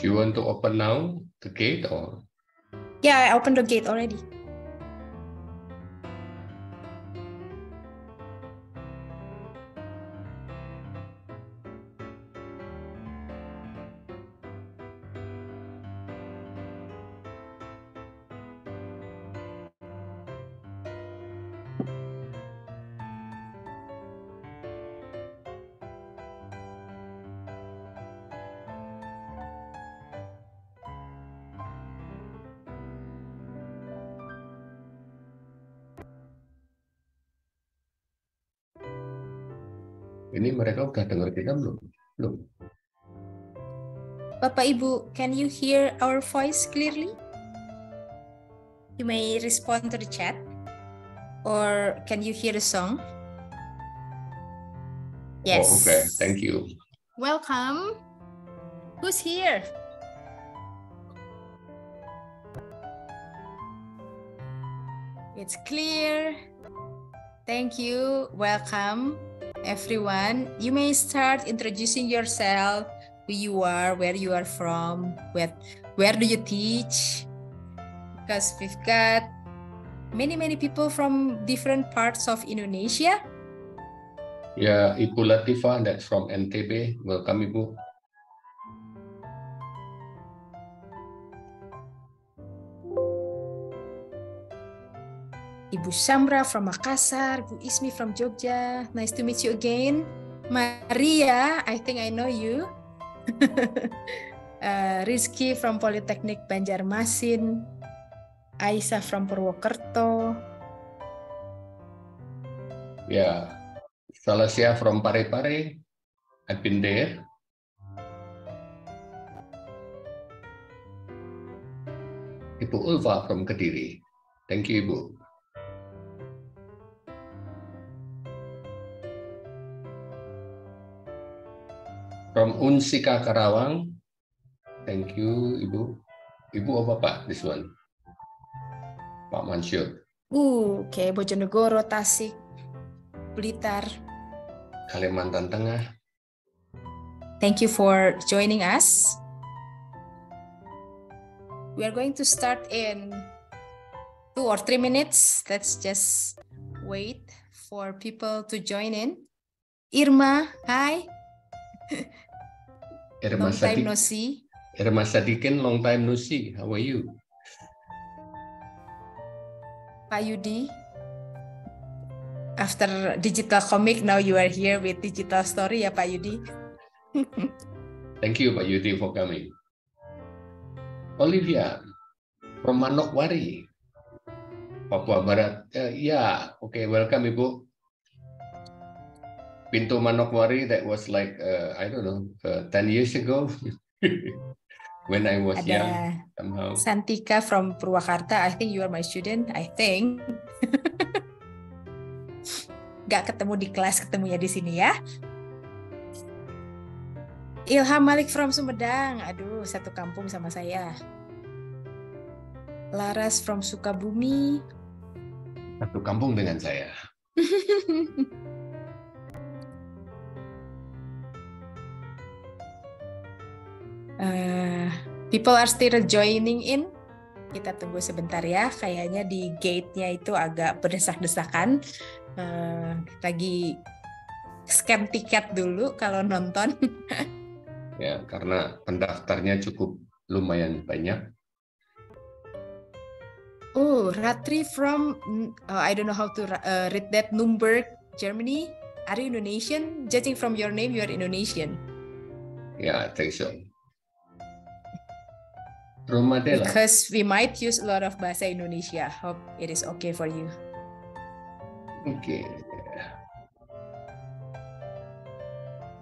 Do you want to open now the gate or? Yeah, I opened the gate already. mereka udah dengar kita belum? Belum. Bapak Ibu, can you hear our voice clearly? You may respond to the chat. Or can you hear the song? Oh, yes. Oh, okay, thank you. Welcome. Who's here? It's clear. Thank you. Welcome. everyone. You may start introducing yourself, who you are, where you are from, where, where do you teach? Because we've got many, many people from different parts of Indonesia. Ya, Ibu Latifa, that's from NTB. Welcome, Ibu. Ibu Shamra from Makassar, Bu Ismi from Jogja. Nice to meet you again. Maria, I think I know you. uh, Rizky from Politeknik Banjarmasin. Aisyah from Purwokerto. Ya, yeah. Salasia from Parepare. I've been there. Ibu Ulfa from Kediri. Thank you, Ibu. From Unsika Karawang. Thank you, Ibu. Ibu apa Pak? This one. Pak Mansyur. Uh, oke, okay. Bojonegoro, Tasik, Blitar. Kalimantan Tengah. Thank you for joining us. We are going to start in two or three minutes. Let's just wait for people to join in. Irma, hi. Erma long time no see. Erma Sadikin, long time no see. How are you? Pak Yudi, after digital comic, now you are here with digital story ya Pak Yudi. Thank you Pak Yudi for coming. Olivia, from Manokwari, Papua Barat. Uh, ya, yeah. oke, okay, welcome Ibu. Pintu Manokwari, that was like, uh, I don't know, uh, years ago when I was Ada young somehow. Santika from Purwakarta, I think you are my student, I think. Gak ketemu di kelas, ketemu ya di sini ya. Ilham Malik from Sumedang, aduh satu kampung sama saya. Laras from Sukabumi. Satu kampung dengan saya. uh, people are still joining in kita tunggu sebentar ya kayaknya di gate-nya itu agak berdesak-desakan uh, lagi scan tiket dulu kalau nonton ya karena pendaftarnya cukup lumayan banyak Oh, Ratri from uh, I don't know how to uh, read that number, Germany. Are you Indonesian? Judging from your name, you are Indonesian. Yeah, I think so. Romadela. Because we might use a lot of bahasa Indonesia. Hope it is okay for you. Oke. Okay.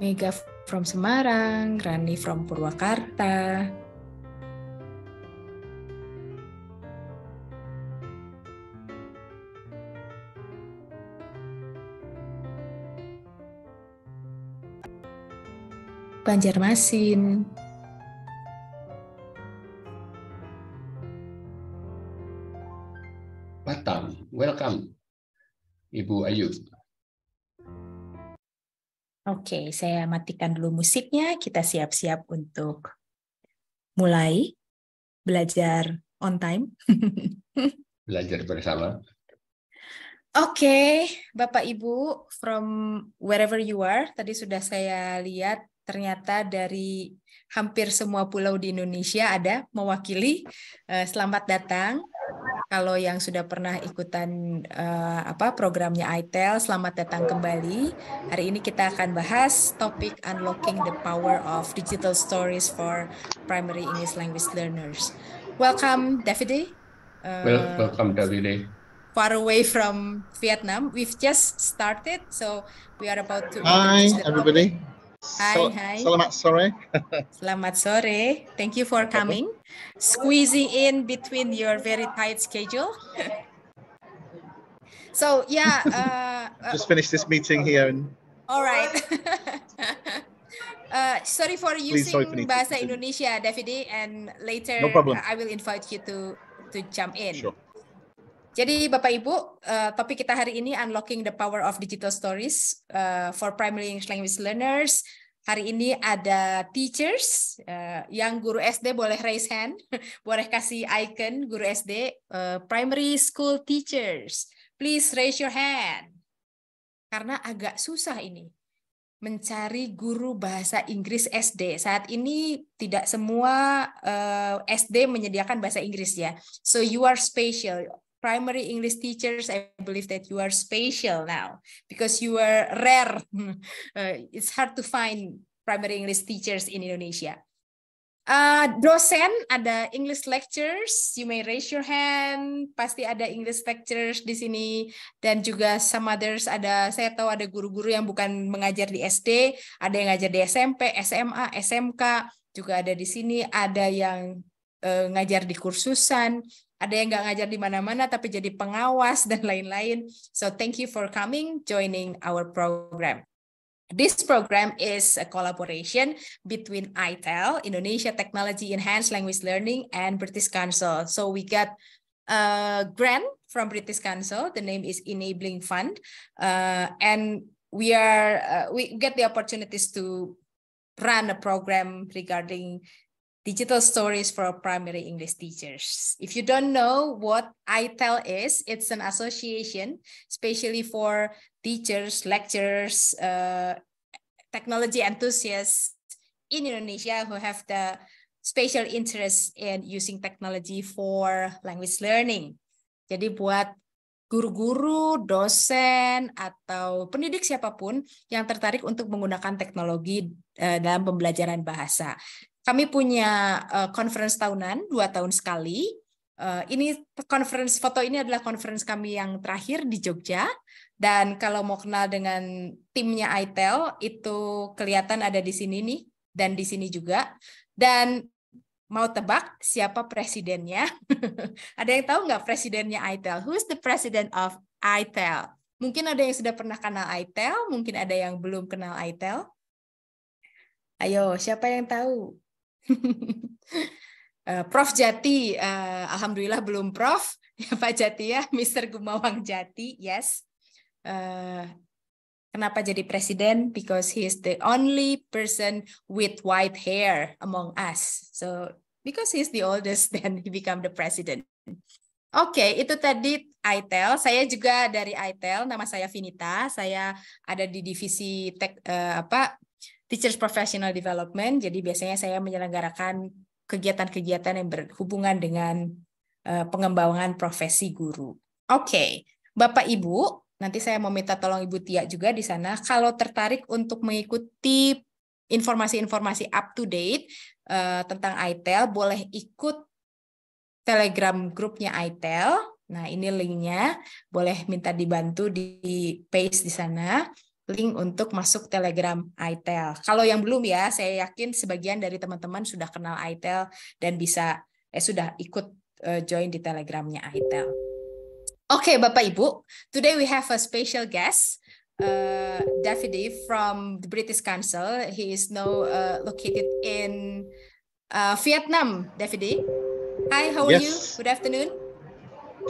Mega from Semarang, Rani from Purwakarta. Banjarmasin. Welcome, Ibu Ayu. Oke, saya matikan dulu musiknya. Kita siap-siap untuk mulai belajar on time. belajar bersama. Oke, okay, Bapak Ibu, from wherever you are, tadi sudah saya lihat ternyata dari hampir semua pulau di Indonesia ada mewakili. Eh, selamat datang kalau yang sudah pernah ikutan uh, apa programnya ITEL, selamat datang kembali. Hari ini kita akan bahas topik unlocking the power of digital stories for primary English language learners. Welcome, Davide. Uh, eh, well, welcome, Davide. Far away from Vietnam, we've just started, so we are about to. Hi, everybody. Topic. Hi, hi. Selamat sore. Selamat sore. Thank you for coming. Squeezing in between your very tight schedule. so yeah. Uh, Just finish this meeting here. And... Uh, all right. uh, sorry for using Bahasa Indonesia, Davide, and later no I will invite you to to jump in. Sure. Jadi Bapak Ibu, uh, topik kita hari ini Unlocking the Power of Digital Stories uh, for Primary English Language Learners. Hari ini ada teachers, uh, yang guru SD boleh raise hand, boleh kasih icon guru SD, uh, primary school teachers. Please raise your hand. Karena agak susah ini mencari guru bahasa Inggris SD. Saat ini tidak semua uh, SD menyediakan bahasa Inggris ya. So you are special primary English teachers, I believe that you are special now because you are rare. Uh, it's hard to find primary English teachers in Indonesia. Uh, dosen ada English lectures, you may raise your hand. Pasti ada English lectures di sini dan juga some others ada saya tahu ada guru-guru yang bukan mengajar di SD, ada yang ngajar di SMP, SMA, SMK juga ada di sini, ada yang Eh, ngajar di kursusan, ada yang nggak ngajar di mana-mana tapi jadi pengawas dan lain-lain. So thank you for coming, joining our program. This program is a collaboration between ITEL, Indonesia Technology Enhanced Language Learning, and British Council. So we got a grant from British Council. The name is Enabling Fund, uh, and we are uh, we get the opportunities to run a program regarding digital stories for primary English teachers. If you don't know what ITEL is, it's an association, especially for teachers, lecturers, uh, technology enthusiasts in Indonesia who have the special interest in using technology for language learning. Jadi buat guru-guru, dosen, atau pendidik siapapun yang tertarik untuk menggunakan teknologi uh, dalam pembelajaran bahasa. Kami punya eh, conference tahunan dua tahun sekali. Eh, ini conference foto ini adalah conference kami yang terakhir di Jogja. Dan kalau mau kenal dengan timnya ITEL itu kelihatan ada di sini nih dan di sini juga. Dan mau tebak siapa presidennya? ada yang tahu nggak presidennya ITEL? Who's the president of ITEL? Mungkin ada yang sudah pernah kenal ITEL, mungkin ada yang belum kenal ITEL. Ayo, siapa yang tahu? Eh, Prof Jati, uh, alhamdulillah belum Prof. Ya, Pak Jati ya, Mr. Gumawang Jati, yes. Uh, kenapa jadi presiden? Because he is the only person with white hair among us. So because he is the oldest, then he become the president. Oke, okay, itu tadi ITEL. Saya juga dari ITEL, nama saya Vinita. Saya ada di divisi tech uh, apa Teachers Professional Development. Jadi biasanya saya menyelenggarakan kegiatan-kegiatan yang berhubungan dengan eh, pengembangan profesi guru. Oke, okay. Bapak Ibu, nanti saya mau minta tolong Ibu Tia juga di sana kalau tertarik untuk mengikuti informasi-informasi up to date uh, tentang ITEL boleh ikut Telegram grupnya ITEL. Nah, ini linknya. Boleh minta dibantu di paste di sana link untuk masuk Telegram ITEL. Kalau yang belum ya, saya yakin sebagian dari teman-teman sudah kenal ITEL dan bisa eh sudah ikut uh, join di Telegramnya ITEL. Oke, okay, Bapak Ibu, today we have a special guest. Uh, eh, Davide from the British Council. He is now uh, located in uh, Vietnam. Davide, hi, how are yes. you? Good afternoon.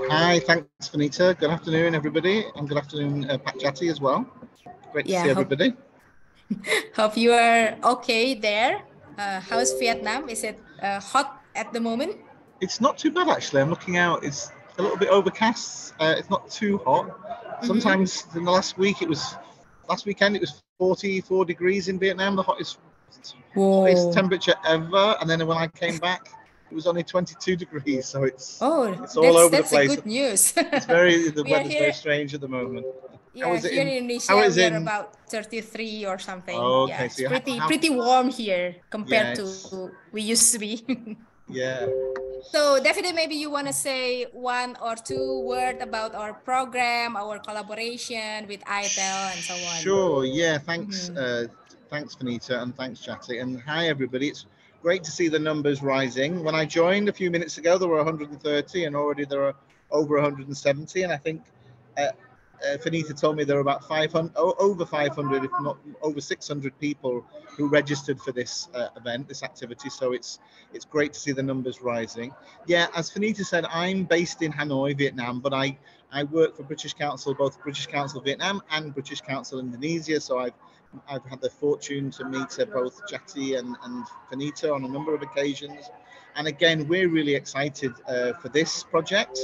Hi, thanks, Benita. Good afternoon, everybody, and good afternoon, uh, Pat Jatti, as well. Great yeah, to see everybody. hope you are okay there. Uh, how's Vietnam? Is it uh, hot at the moment? It's not too bad actually. I'm looking out. It's a little bit overcast. Uh, it's not too hot. Mm-hmm. Sometimes mm -hmm. in the last week it was last weekend it was 44 degrees in Vietnam, the hottest, hottest temperature ever. And then when I came back, it was only 22 degrees, so it's oh, it's all over the place. good news. it's very the weather's very strange at the moment. Yeah, how is here in, in we are in... about 33 or something. Oh, okay. yeah, it's so pretty pretty warm here compared yeah, to we used to be. yeah. So definitely, maybe you want to say one or two word about our program, our collaboration with ITEL, and so on. Sure. Yeah. Thanks. Mm-hmm. Uh, thanks, Vanita, and thanks, Chatty, and hi everybody. It's Great to see the numbers rising. When I joined a few minutes ago, there were 130, and already there are over 170. And I think uh, uh, Finita told me there are about 500, over 500, if not over 600 people who registered for this uh, event, this activity. So it's it's great to see the numbers rising. Yeah, as Finita said, I'm based in Hanoi, Vietnam, but I I work for British Council, both British Council Vietnam and British Council Indonesia. So I've I've had the fortune to meet uh, both Jati and, and Finita on a number of occasions. And again, we're really excited uh, for this project.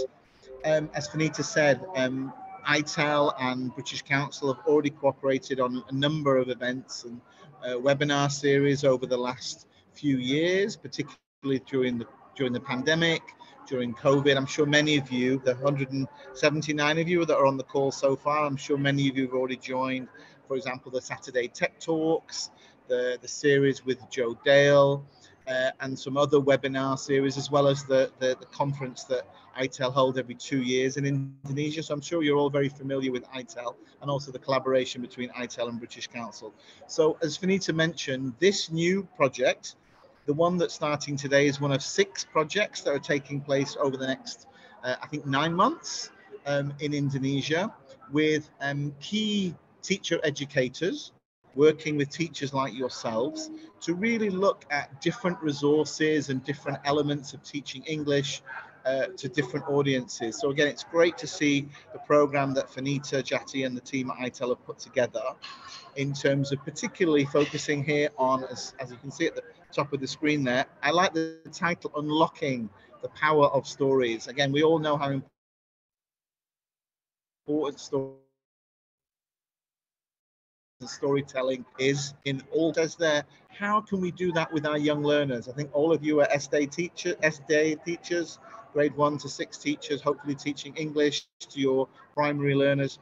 Um, as Finita said, um, ITEL and British Council have already cooperated on a number of events and uh, webinar series over the last few years, particularly during the during the pandemic, during COVID. I'm sure many of you, the 179 of you that are on the call so far, I'm sure many of you have already joined for example, the Saturday Tech Talks, the, the series with Joe Dale, uh, and some other webinar series, as well as the, the, the conference that ITEL hold every two years in Indonesia. So I'm sure you're all very familiar with ITEL and also the collaboration between ITEL and British Council. So as Finita mentioned, this new project, the one that's starting today is one of six projects that are taking place over the next, uh, I think, nine months um, in Indonesia with um, key teacher educators, working with teachers like yourselves to really look at different resources and different elements of teaching English uh, to different audiences. So again, it's great to see the program that Fanita, Jati and the team at ITEL have put together in terms of particularly focusing here on, as, as you can see at the top of the screen there, I like the title, Unlocking the Power of Stories. Again, we all know how important stories storytelling is in all says there how can we do that with our young learners i think all of you are sday teacher sday teachers grade one to six teachers hopefully teaching english to your primary learners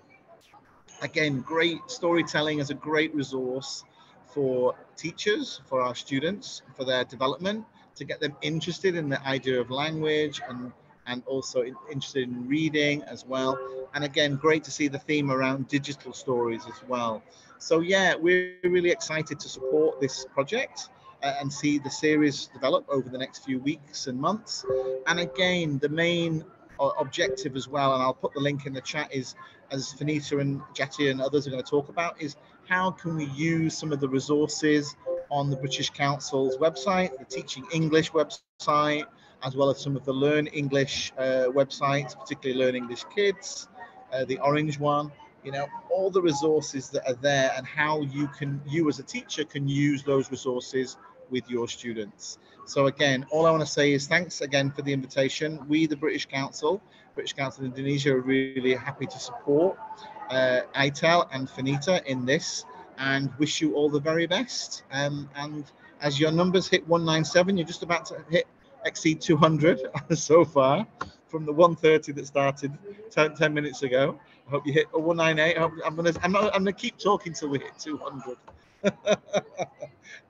again great storytelling is a great resource for teachers for our students for their development to get them interested in the idea of language and and also interested in reading as well. And again, great to see the theme around digital stories as well. So yeah, we're really excited to support this project uh, and see the series develop over the next few weeks and months. And again, the main uh, objective as well, and I'll put the link in the chat, is as Finita and Jetty and others are going to talk about, is how can we use some of the resources on the British Council's website, the Teaching English website, as well as some of the Learn English uh, websites, particularly Learn English Kids, uh, the orange one, you know all the resources that are there and how you can you as a teacher can use those resources with your students so again all i want to say is thanks again for the invitation we the british council british council indonesia are really happy to support uh, itel and finita in this and wish you all the very best um, and as your numbers hit 197 you're just about to hit exceed 200 so far from the 130 that started 10, 10 minutes ago I hope you hit a 198. I am gonna I'm not I'm gonna keep talking till we hit 200.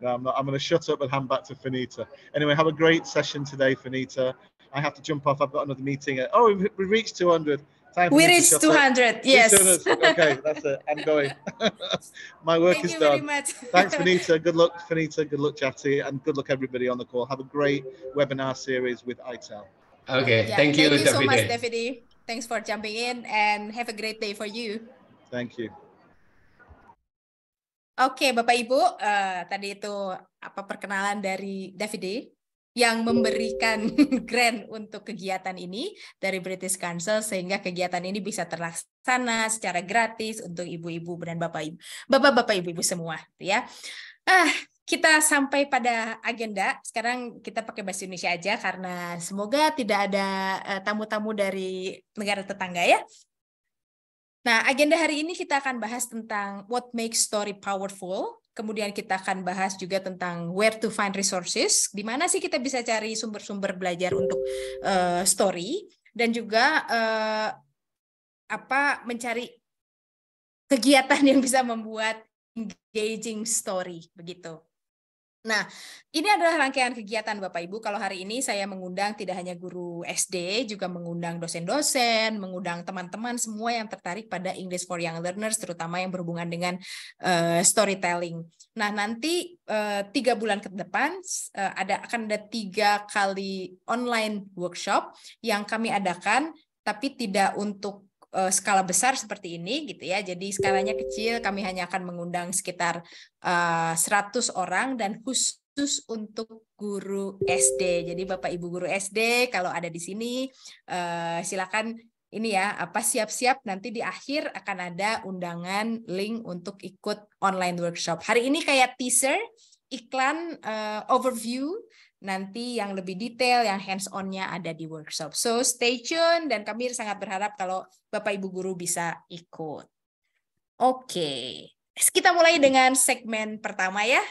no, I'm not. I'm gonna shut up and hand back to Finita. Anyway, have a great session today, Finita. I have to jump off. I've got another meeting. At, oh, we, we reached 200. Time we reached 200. Up. Yes. Okay, that's it. I'm going. My work Thank is done. Thanks, Finita. Good luck, Finita. Good luck, Jati, and good luck everybody on the call. Have a great webinar series with ITEL. Okay. Yeah. Thank you, Thank you so much, Davide. Thanks for jumping in and have a great day for you. Thank you. Oke, okay, Bapak Ibu, uh, tadi itu apa perkenalan dari David yang memberikan grant untuk kegiatan ini dari British Council sehingga kegiatan ini bisa terlaksana secara gratis untuk ibu-ibu dan bapak ibu, bapak-bapak ibu-ibu semua, gitu ya. Ah, kita sampai pada agenda. Sekarang kita pakai bahasa Indonesia aja karena semoga tidak ada eh, tamu-tamu dari negara tetangga ya. Nah, agenda hari ini kita akan bahas tentang what makes story powerful. Kemudian kita akan bahas juga tentang where to find resources, di mana sih kita bisa cari sumber-sumber belajar untuk uh, story dan juga uh, apa mencari kegiatan yang bisa membuat engaging story begitu. Nah, ini adalah rangkaian kegiatan Bapak Ibu. Kalau hari ini saya mengundang tidak hanya guru SD, juga mengundang dosen-dosen, mengundang teman-teman semua yang tertarik pada English for Young Learners, terutama yang berhubungan dengan uh, storytelling. Nah, nanti uh, tiga bulan ke depan uh, ada akan ada tiga kali online workshop yang kami adakan, tapi tidak untuk Eh, skala besar seperti ini gitu ya. Jadi skalanya kecil, kami hanya akan mengundang sekitar uh, eh, 100 orang dan khusus untuk guru SD. Jadi Bapak Ibu guru SD kalau ada di sini eh, silakan ini ya apa siap-siap nanti di akhir akan ada undangan link untuk ikut online workshop. Hari ini kayak teaser iklan uh, overview nanti yang lebih detail, yang hands onnya ada di workshop. So stay tune dan kami sangat berharap kalau Bapak Ibu Guru bisa ikut. Oke, okay. kita mulai dengan segmen pertama ya.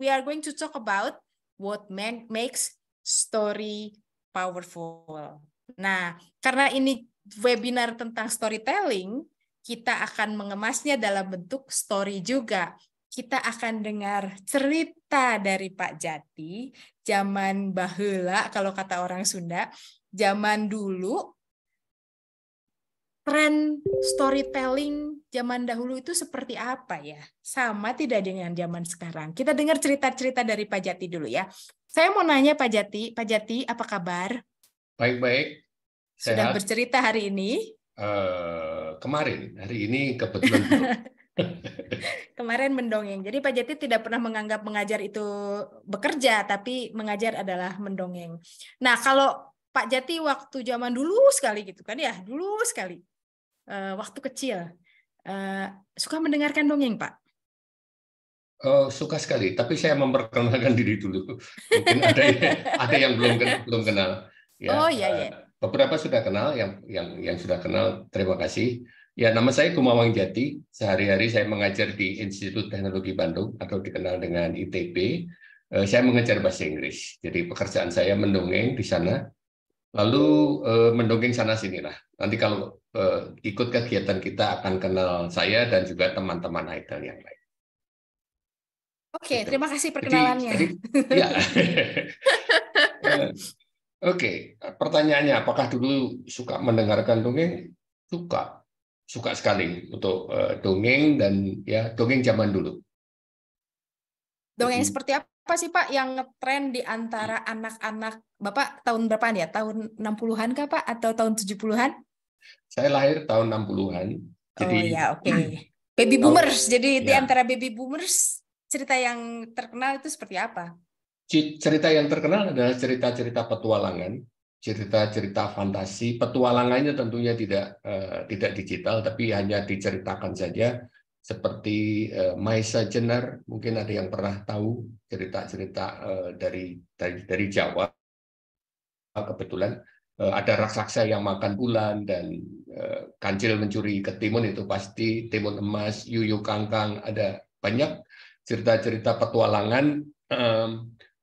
We are going to talk about what makes story powerful. Nah, karena ini webinar tentang storytelling, kita akan mengemasnya dalam bentuk story juga kita akan dengar cerita dari Pak Jati zaman bahula kalau kata orang Sunda zaman dulu tren storytelling zaman dahulu itu seperti apa ya sama tidak dengan zaman sekarang kita dengar cerita-cerita dari Pak Jati dulu ya saya mau nanya Pak Jati Pak Jati apa kabar baik-baik sudah bercerita hari ini uh, kemarin hari ini kebetulan Kemarin mendongeng. Jadi Pak Jati tidak pernah menganggap mengajar itu bekerja, tapi mengajar adalah mendongeng. Nah, kalau Pak Jati waktu zaman dulu sekali gitu kan ya, dulu sekali. Uh, waktu kecil. Uh, suka mendengarkan dongeng, Pak? Uh, suka sekali, tapi saya memperkenalkan diri dulu. Mungkin ada ada yang belum kenal, belum kenal. Ya, oh iya iya. Eh, beberapa sudah kenal, yang yang yang sudah kenal terima kasih. Ya, nama saya Kumawang Jati. Sehari-hari saya mengajar di Institut Teknologi Bandung atau dikenal dengan ITB. Eh, saya mengajar bahasa Inggris. Jadi pekerjaan saya mendongeng di sana. Lalu eh, mendongeng sana sini lah. Nanti kalau eh, ikut kegiatan kita akan kenal saya dan juga teman-teman idol yang lain. Oke, okay, gitu. terima kasih perkenalannya. Jadi, jadi, ya. Oke, pertanyaannya apakah dulu suka mendengarkan dongeng? Suka suka sekali untuk uh, dongeng dan ya dongeng zaman dulu. Dongeng seperti apa sih Pak yang ngetren di antara anak-anak Bapak tahun nih ya? Tahun 60-an kah Pak atau tahun 70-an? Saya lahir tahun 60-an. Jadi oh, ya, oke. Okay. Baby boomers. Oh, jadi ya. di antara baby boomers cerita yang terkenal itu seperti apa? cerita yang terkenal adalah cerita-cerita petualangan cerita-cerita fantasi, petualangannya tentunya tidak uh, tidak digital, tapi hanya diceritakan saja. Seperti uh, eh, Maisa Jenar, mungkin ada yang pernah tahu cerita-cerita uh, dari, dari dari Jawa. Kebetulan uh, ada raksasa yang makan bulan dan uh, kancil mencuri ketimun itu pasti timun emas, yuyu kangkang, ada banyak cerita-cerita petualangan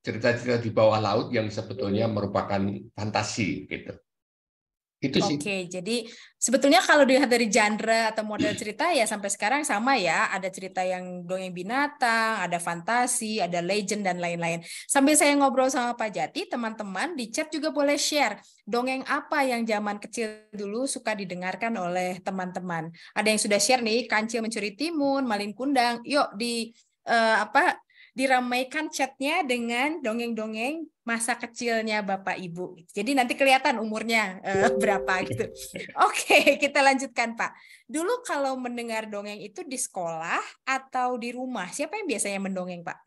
cerita-cerita di bawah laut yang sebetulnya mm-hmm. merupakan fantasi gitu. Itu sih. Oke, jadi sebetulnya kalau dilihat dari genre atau model cerita ya sampai sekarang sama ya, ada cerita yang dongeng binatang, ada fantasi, ada legend dan lain-lain. Sambil saya ngobrol sama Pak Jati, teman-teman di chat juga boleh share dongeng apa yang zaman kecil dulu suka didengarkan oleh teman-teman. Ada yang sudah share nih, Kancil Mencuri Timun, Malin Kundang. Yuk di Uh, apa diramaikan chatnya dengan dongeng-dongeng masa kecilnya Bapak Ibu. Jadi nanti kelihatan umurnya uh, berapa gitu. Oke, okay, kita lanjutkan Pak. Dulu kalau mendengar dongeng itu di sekolah atau di rumah, siapa yang biasanya mendongeng Pak?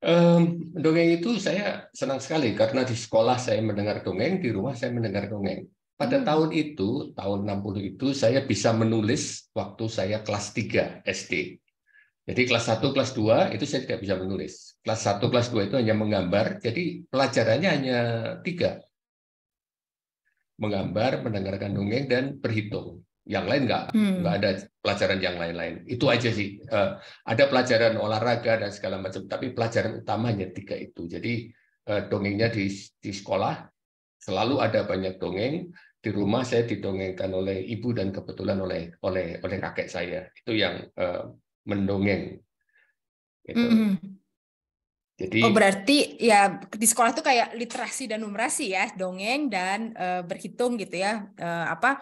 Um, dongeng itu saya senang sekali karena di sekolah saya mendengar dongeng, di rumah saya mendengar dongeng. Pada hmm. tahun itu, tahun 60 itu saya bisa menulis waktu saya kelas 3 SD. Jadi kelas 1, kelas 2 itu saya tidak bisa menulis. Kelas 1, kelas 2 itu hanya menggambar, jadi pelajarannya hanya tiga. Menggambar, mendengarkan dongeng, dan berhitung. Yang lain nggak, hmm. nggak ada pelajaran yang lain-lain. Itu aja sih. Uh, ada pelajaran olahraga dan segala macam, tapi pelajaran utamanya tiga itu. Jadi uh, dongengnya di, di sekolah, selalu ada banyak dongeng, di rumah saya didongengkan oleh ibu dan kebetulan oleh oleh oleh kakek saya itu yang uh, mendongeng. Gitu. Mm -hmm. Jadi Oh berarti ya di sekolah tuh kayak literasi dan numerasi ya, dongeng dan e, berhitung gitu ya. e, apa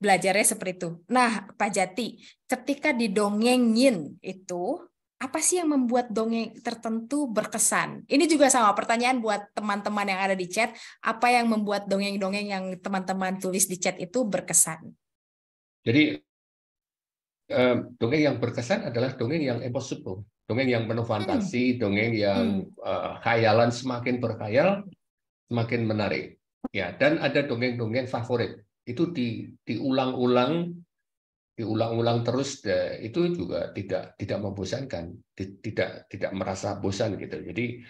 belajarnya seperti itu. Nah, Pak Jati, ketika didongengin itu apa sih yang membuat dongeng tertentu berkesan? Ini juga sama pertanyaan buat teman-teman yang ada di chat, apa yang membuat dongeng-dongeng yang teman-teman tulis di chat itu berkesan? Jadi Ehm, dongeng yang berkesan adalah dongeng yang impossible, dongeng yang penuh hmm. fantasi, hmm. dongeng yang uh, khayalan semakin berkhayal semakin menarik. Ya, dan ada dongeng-dongeng favorit. Itu di diulang-ulang diulang-ulang terus itu juga tidak tidak membosankan, tidak tidak merasa bosan gitu. Jadi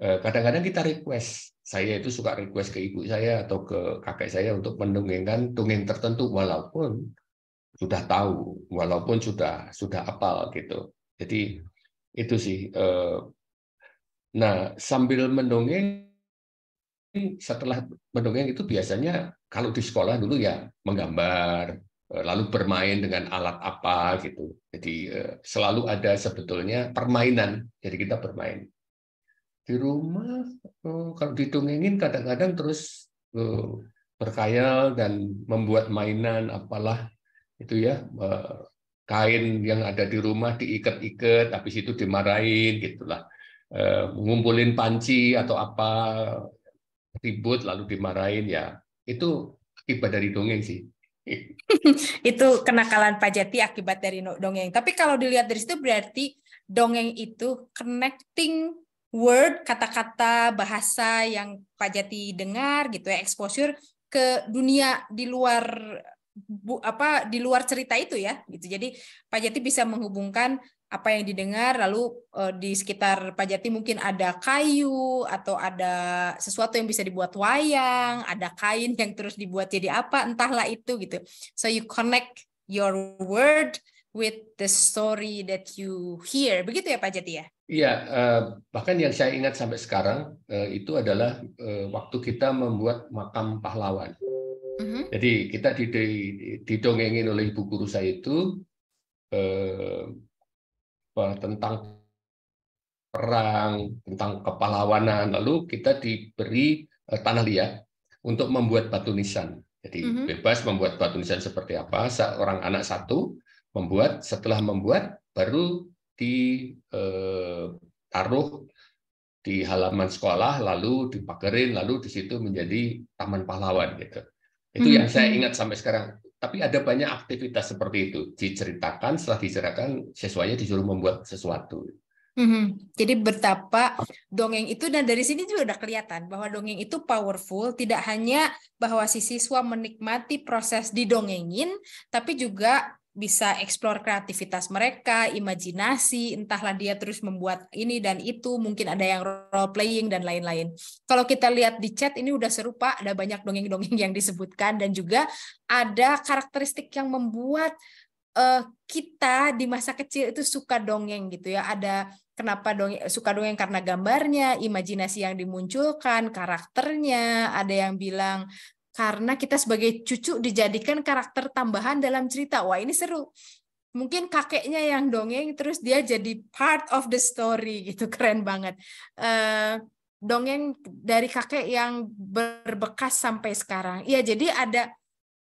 eh, kadang-kadang kita request saya itu suka request ke ibu saya atau ke kakek saya untuk mendongengkan dongeng tertentu walaupun sudah tahu walaupun sudah sudah apal gitu jadi itu sih eh, nah sambil mendongeng setelah mendongeng itu biasanya kalau di sekolah dulu ya menggambar eh, lalu bermain dengan alat apa gitu jadi eh, selalu ada sebetulnya permainan jadi kita bermain di rumah kalau didongengin kadang-kadang terus berkayal dan membuat mainan apalah itu ya kain yang ada di rumah diikat-ikat habis itu dimarahin gitulah e, ngumpulin panci atau apa ribut lalu dimarahin ya itu akibat dari dongeng sih itu kenakalan pajati akibat dari dongeng. Tapi kalau dilihat dari situ berarti dongeng itu connecting word kata-kata bahasa yang pajati dengar gitu ya exposure ke dunia di luar bu, apa di luar cerita itu ya gitu jadi Pak Jati bisa menghubungkan apa yang didengar lalu uh, di sekitar Pak Jati mungkin ada kayu atau ada sesuatu yang bisa dibuat wayang ada kain yang terus dibuat jadi apa entahlah itu gitu so you connect your word with the story that you hear begitu ya Pak Jati ya Iya, eh, bahkan yang saya ingat sampai sekarang eh, itu adalah waktu kita membuat makam pahlawan. Mm-hmm. Jadi kita didongengin oleh ibu guru saya itu eh, tentang perang, tentang kepahlawanan. Lalu kita diberi eh, tanah liat untuk membuat batu nisan. Jadi mm -hmm. bebas membuat batu nisan seperti apa. Seorang anak satu membuat, setelah membuat baru ditaruh eh, di halaman sekolah, lalu dipakerin, lalu di situ menjadi taman pahlawan gitu. Itu yang saya mhm. ingat sampai sekarang. Tapi ada banyak aktivitas seperti itu. Diceritakan, setelah diceritakan, siswanya disuruh membuat sesuatu. Hmm. Jadi betapa dongeng itu dan dari sini juga udah kelihatan bahwa dongeng itu powerful tidak hanya bahwa si siswa menikmati proses didongengin tapi juga bisa eksplor kreativitas mereka, imajinasi, entahlah dia terus membuat ini dan itu, mungkin ada yang role playing dan lain-lain. Kalau kita lihat di chat ini udah serupa, ada banyak dongeng-dongeng yang disebutkan dan juga ada karakteristik yang membuat uh, kita di masa kecil itu suka dongeng gitu ya. Ada kenapa dongeng suka dongeng karena gambarnya, imajinasi yang dimunculkan, karakternya, ada yang bilang karena kita sebagai cucu dijadikan karakter tambahan dalam cerita. Wah, ini seru. Mungkin kakeknya yang dongeng terus dia jadi part of the story gitu. Keren banget. Uh, dongeng dari kakek yang berbekas sampai sekarang. Iya, jadi ada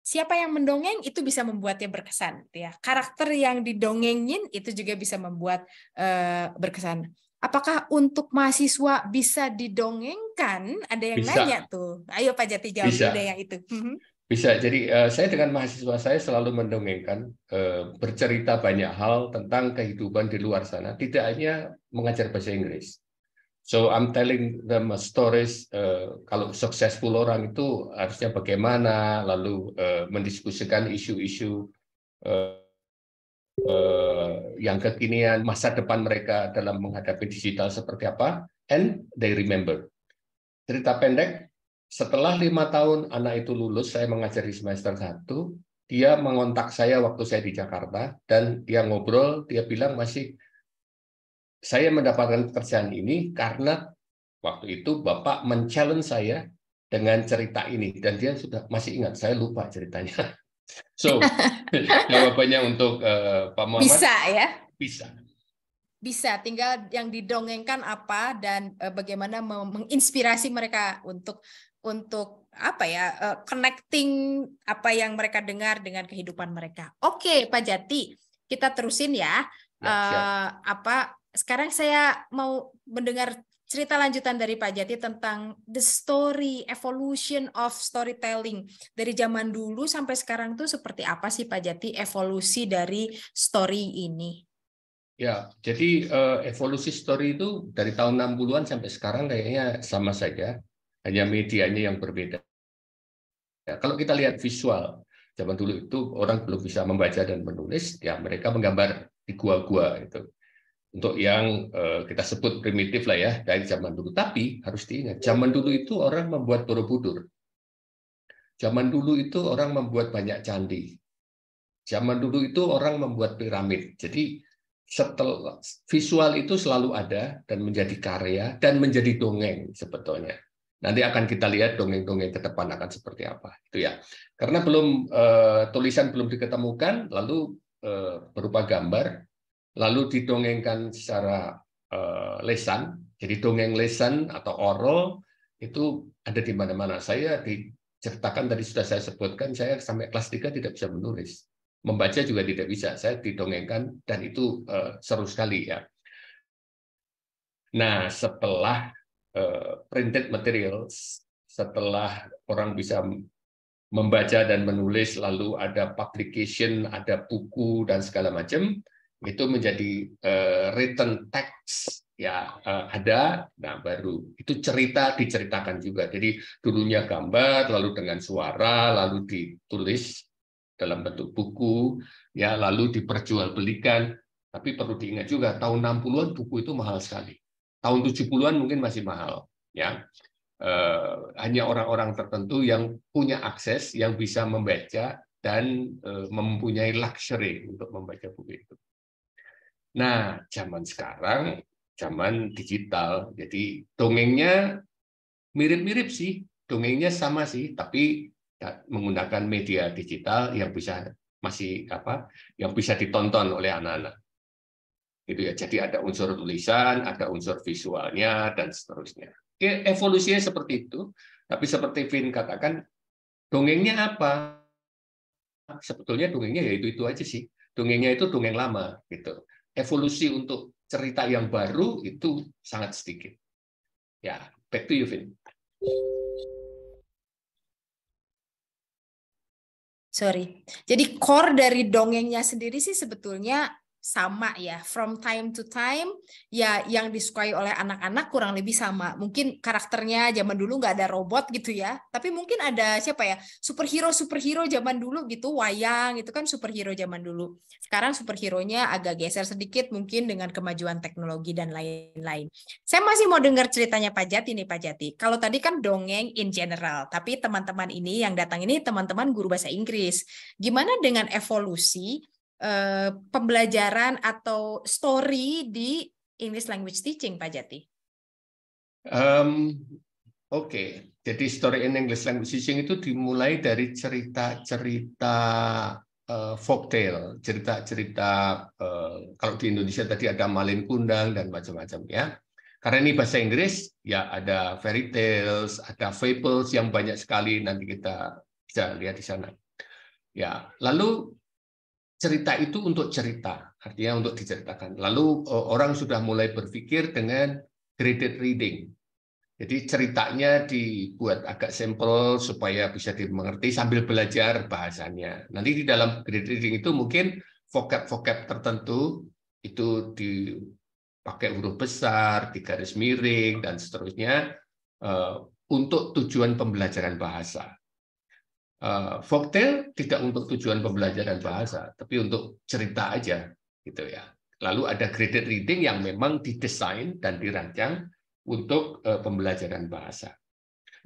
siapa yang mendongeng itu bisa membuatnya berkesan ya. Karakter yang didongengin itu juga bisa membuat uh, berkesan apakah untuk mahasiswa bisa didongengkan? Ada yang bisa. nanya tuh. Ayo Pak Jati jawab bisa. ada yang itu. Mhm. Bisa. Jadi uh, saya dengan mahasiswa saya selalu mendongengkan, uh, bercerita banyak hal tentang kehidupan di luar sana. Tidak hanya mengajar bahasa Inggris. So I'm telling them stories. Uh, kalau successful orang itu harusnya bagaimana, lalu uh, mendiskusikan isu-isu uh, yang kekinian masa depan mereka dalam menghadapi digital seperti apa, and they remember. Cerita pendek, setelah lima tahun anak itu lulus, saya mengajar di semester satu, dia mengontak saya waktu saya di Jakarta, dan dia ngobrol, dia bilang masih, saya mendapatkan pekerjaan ini karena waktu itu Bapak men saya dengan cerita ini, dan dia sudah masih ingat, saya lupa ceritanya. So, jawabannya untuk uh, Pak Muhammad bisa ya? Bisa. Bisa, tinggal yang didongengkan apa dan uh, bagaimana menginspirasi mereka untuk untuk apa ya uh, connecting apa yang mereka dengar dengan kehidupan mereka. Oke, okay, Pak Jati, kita terusin ya. uh, apa sekarang saya mau mendengar cerita lanjutan dari Pak Jati tentang the story evolution of storytelling dari zaman dulu sampai sekarang tuh seperti apa sih Pak Jati evolusi dari story ini? Ya, jadi eh, evolusi story itu dari tahun 60-an sampai sekarang kayaknya sama saja, hanya medianya yang berbeda. Ya, kalau kita lihat visual, zaman dulu itu orang belum bisa membaca dan menulis, ya mereka menggambar di gua-gua itu untuk yang eh, kita sebut primitif lah ya dari zaman dulu. Tapi harus diingat, zaman dulu itu orang membuat borobudur. Zaman dulu itu orang membuat banyak candi. Zaman dulu itu orang membuat piramid. Jadi setelah visual itu selalu ada dan menjadi karya dan menjadi dongeng sebetulnya. Nanti akan kita lihat dongeng-dongeng ke depan akan seperti apa. Itu ya. Karena belum uh, tulisan belum diketemukan lalu uh, berupa gambar lalu didongengkan secara eh, lesan. Jadi dongeng lesan atau oral itu ada di mana-mana. Saya diceritakan tadi sudah saya sebutkan, saya sampai kelas 3 tidak bisa menulis. Membaca juga tidak bisa. Saya didongengkan dan itu eh, seru sekali ya. Nah, setelah eh, printed materials, setelah orang bisa membaca dan menulis, lalu ada publication, ada buku dan segala macam, itu menjadi uh, written text ya uh, ada nah baru itu cerita diceritakan juga jadi dulunya gambar lalu dengan suara lalu ditulis dalam bentuk buku ya lalu diperjualbelikan tapi perlu diingat juga tahun 60-an buku itu mahal sekali tahun 70-an mungkin masih mahal ya uh, hanya orang-orang tertentu yang punya akses yang bisa membaca dan uh, mempunyai luxury untuk membaca buku itu Nah, zaman sekarang, zaman digital, jadi dongengnya mirip-mirip sih, dongengnya sama sih, tapi ya, menggunakan media digital yang bisa masih apa, yang bisa ditonton oleh anak-anak. Gitu ya. Jadi ada unsur tulisan, ada unsur visualnya dan seterusnya. Ya, evolusinya seperti itu, tapi seperti Vin katakan, dongengnya apa? Sebetulnya dongengnya ya itu itu aja sih. Dongengnya itu dongeng lama gitu evolusi untuk cerita yang baru itu sangat sedikit. Ya, back to you, Vin. Sorry. Jadi core dari dongengnya sendiri sih sebetulnya sama ya from time to time ya yang disukai oleh anak-anak kurang lebih sama mungkin karakternya zaman dulu nggak ada robot gitu ya tapi mungkin ada siapa ya superhero superhero zaman dulu gitu wayang itu kan superhero zaman dulu sekarang superhero-nya agak geser sedikit mungkin dengan kemajuan teknologi dan lain-lain saya masih mau dengar ceritanya Pak Jati nih Pak Jati kalau tadi kan dongeng in general tapi teman-teman ini yang datang ini teman-teman guru bahasa Inggris gimana dengan evolusi Eh, pembelajaran atau story di English language teaching, Pak Jati? Um, Oke, okay. jadi story in English language teaching itu dimulai dari cerita-cerita uh, eh, folktale, cerita-cerita uh, kalau di Indonesia tadi ada Malin Kundang dan macam-macam ya. Karena ini bahasa Inggris, ya ada fairy tales, ada fables yang banyak sekali nanti kita bisa lihat di sana. Ya, lalu cerita itu untuk cerita, artinya untuk diceritakan. Lalu e, orang sudah mulai berpikir dengan graded reading. Jadi ceritanya dibuat agak simpel supaya bisa dimengerti sambil belajar bahasanya. Nanti di dalam graded reading itu mungkin vocab-vocab tertentu itu dipakai huruf besar, di garis miring, dan seterusnya e, untuk tujuan pembelajaran bahasa uh, folktale tidak untuk tujuan pembelajaran bahasa, tapi untuk cerita aja gitu ya. Lalu ada graded reading yang memang didesain dan dirancang untuk uh, pembelajaran bahasa.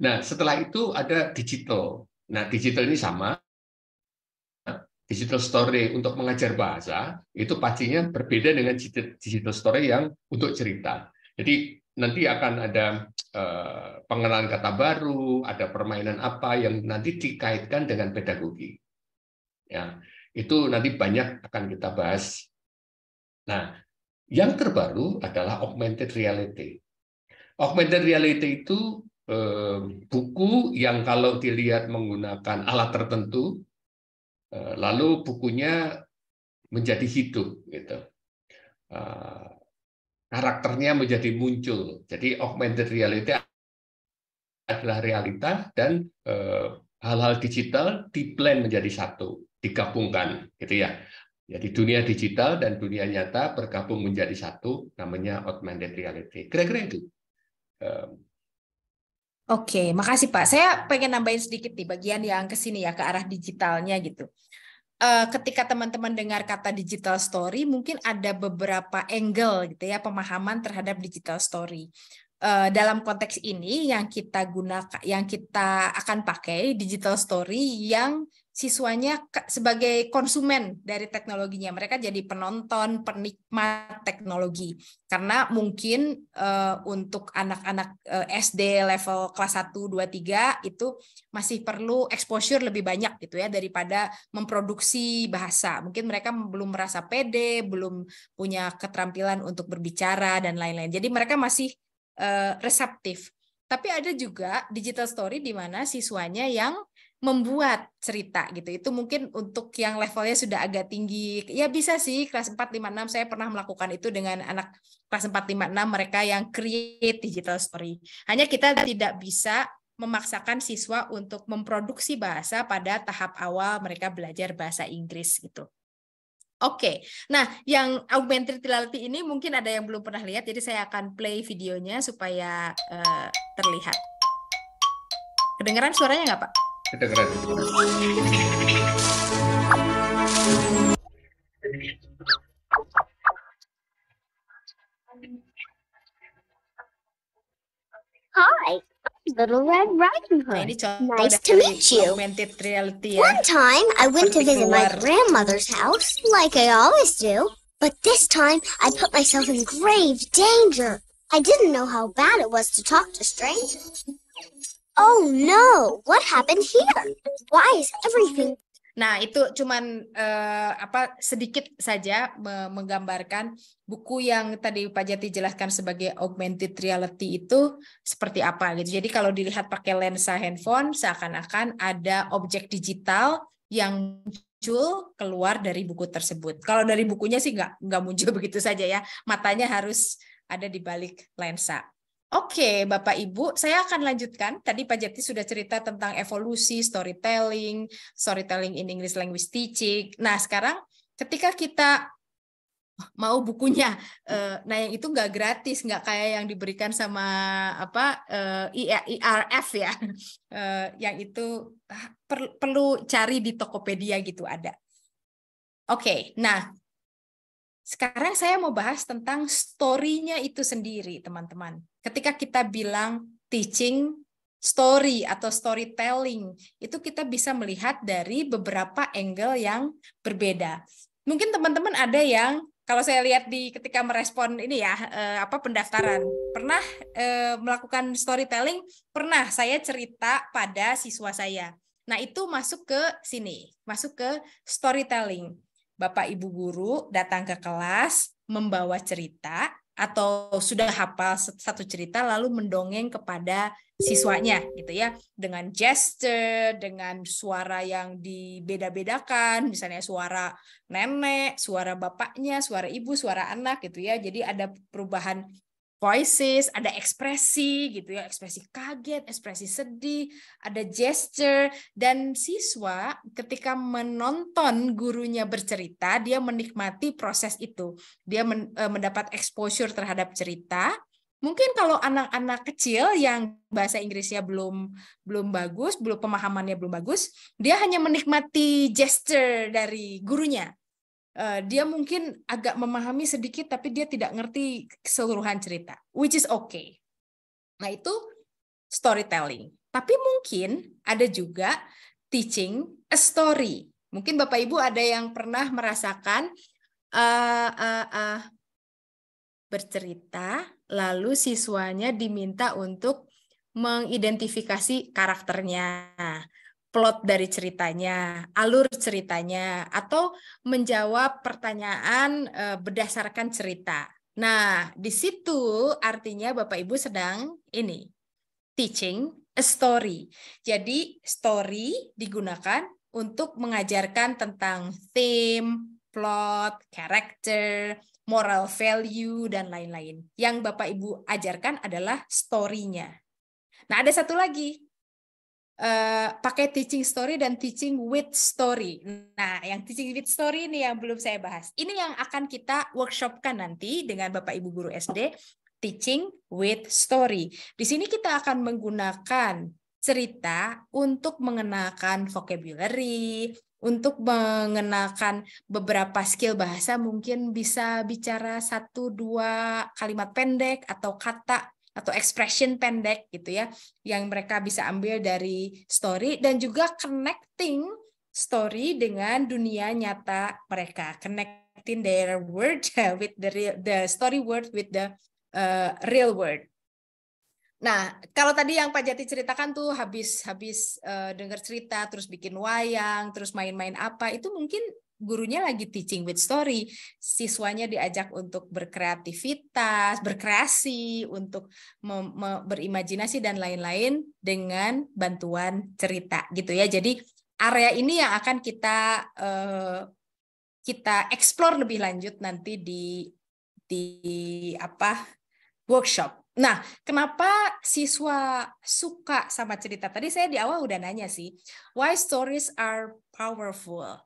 Nah, setelah itu ada digital. Nah, digital ini sama digital story untuk mengajar bahasa itu pastinya berbeda dengan digital story yang untuk cerita. Jadi nanti akan ada eh, pengenalan kata baru, ada permainan apa yang nanti dikaitkan dengan pedagogi. Ya, itu nanti banyak akan kita bahas. Nah, yang terbaru adalah augmented reality. Augmented reality itu eh, buku yang kalau dilihat menggunakan alat tertentu, eh, lalu bukunya menjadi hidup gitu. Ah, karakternya menjadi muncul. Jadi augmented reality adalah realita dan eh, hal-hal digital plan menjadi satu, digabungkan, gitu ya. Jadi dunia digital dan dunia nyata bergabung menjadi satu, namanya augmented reality. Kira-kira itu. Eh, Oke, makasih Pak. Saya pengen nambahin sedikit di bagian yang ke sini ya, ke arah digitalnya gitu. Eh, ketika teman-teman dengar kata digital story mungkin ada beberapa angle gitu ya pemahaman terhadap digital story eh, dalam konteks ini yang kita gunakan yang kita akan pakai digital story yang siswanya sebagai konsumen dari teknologinya. Mereka jadi penonton, penikmat teknologi. Karena mungkin uh, untuk anak-anak uh, eh, SD level kelas 1, 2, 3 itu masih perlu exposure lebih banyak gitu ya daripada memproduksi bahasa. Mungkin mereka belum merasa pede, belum punya keterampilan untuk berbicara dan lain-lain. Jadi mereka masih uh, reseptif. Tapi ada juga digital story di mana siswanya yang membuat cerita gitu. Itu mungkin untuk yang levelnya sudah agak tinggi. Ya bisa sih kelas 4 5 6 saya pernah melakukan itu dengan anak kelas 4 5 6 mereka yang create digital story. Hanya kita tidak bisa memaksakan siswa untuk memproduksi bahasa pada tahap awal mereka belajar bahasa Inggris gitu. Oke, okay. nah yang augmented reality ini mungkin ada yang belum pernah lihat, jadi saya akan play videonya supaya uh, terlihat. kedengaran suaranya nggak, Pak? கிட்டக்கிறாரு Hi, Little Red Riding Hood. Nice to meet you. One time I went to visit my grandmother's house, like I always do, but this time I put myself in grave danger. I didn't know how bad it was to talk to strangers. Oh no, what happened here? Why is everything Nah, itu cuman uh, apa sedikit saja menggambarkan buku yang tadi Pak Jati jelaskan sebagai augmented reality itu seperti apa gitu. Jadi kalau dilihat pakai lensa handphone seakan-akan ada objek digital yang muncul keluar dari buku tersebut. Kalau dari bukunya sih nggak nggak muncul begitu saja ya. Matanya harus ada di balik lensa. Oke, Bapak Ibu, saya akan lanjutkan. Tadi Pak Jati sudah cerita tentang evolusi storytelling, storytelling in English language teaching. Nah, sekarang ketika kita mau bukunya, eh, nah yang itu nggak gratis, nggak kayak yang diberikan sama apa eh, IRF ya, eh, yang itu ah, perlu cari di Tokopedia gitu ada. Oke, nah sekarang saya mau bahas tentang story-nya itu sendiri, teman-teman. Ketika kita bilang teaching story atau storytelling, itu kita bisa melihat dari beberapa angle yang berbeda. Mungkin teman-teman ada yang kalau saya lihat di ketika merespon ini ya eh, apa pendaftaran pernah eh, melakukan storytelling pernah saya cerita pada siswa saya nah itu masuk ke sini masuk ke storytelling Bapak Ibu guru datang ke kelas membawa cerita atau sudah hafal satu cerita lalu mendongeng kepada siswanya gitu ya dengan gesture dengan suara yang dibeda-bedakan misalnya suara nenek suara bapaknya suara ibu suara anak gitu ya jadi ada perubahan voices, ada ekspresi gitu ya, ekspresi kaget, ekspresi sedih, ada gesture dan siswa ketika menonton gurunya bercerita, dia menikmati proses itu. Dia eh, mendapat exposure terhadap cerita. Mungkin kalau anak-anak kecil yang bahasa Inggrisnya belum belum bagus, belum pemahamannya belum bagus, dia hanya menikmati gesture dari gurunya Eh, dia mungkin agak memahami sedikit tapi dia tidak ngerti keseluruhan cerita, which is okay. Nah, itu storytelling. Tapi mungkin ada juga teaching a story. Mungkin Bapak Ibu ada yang pernah merasakan uh, uh, uh, bercerita lalu siswanya diminta untuk mengidentifikasi karakternya plot dari ceritanya, alur ceritanya, atau menjawab pertanyaan eh, berdasarkan cerita. Nah, di situ artinya Bapak Ibu sedang ini teaching a story. Jadi story digunakan untuk mengajarkan tentang theme, plot, character, moral value dan lain-lain. Yang Bapak Ibu ajarkan adalah story-nya. Nah, ada satu lagi Eh, pakai teaching story dan teaching with story. Nah, yang teaching with story ini yang belum saya bahas. Ini yang akan kita workshopkan nanti dengan Bapak Ibu guru SD, teaching with story. Di sini kita akan menggunakan cerita untuk mengenalkan vocabulary, untuk mengenalkan beberapa skill bahasa mungkin bisa bicara satu dua kalimat pendek atau kata atau expression pendek gitu ya yang mereka bisa ambil dari story dan juga connecting story dengan dunia nyata mereka connecting their word with the real, the story word with the uh, real word Nah, kalau tadi yang Pak Jati ceritakan tuh habis habis uh, dengar cerita, terus bikin wayang, terus main-main apa, itu mungkin gurunya lagi teaching with story, siswanya diajak untuk berkreativitas, berkreasi, untuk berimajinasi dan lain-lain dengan bantuan cerita gitu ya. Jadi area ini yang akan kita eh, kita explore lebih lanjut nanti di di apa workshop. Nah, kenapa siswa suka sama cerita? Tadi saya di awal udah nanya sih, why stories are powerful.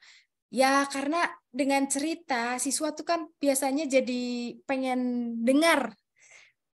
Ya karena dengan cerita siswa tuh kan biasanya jadi pengen dengar.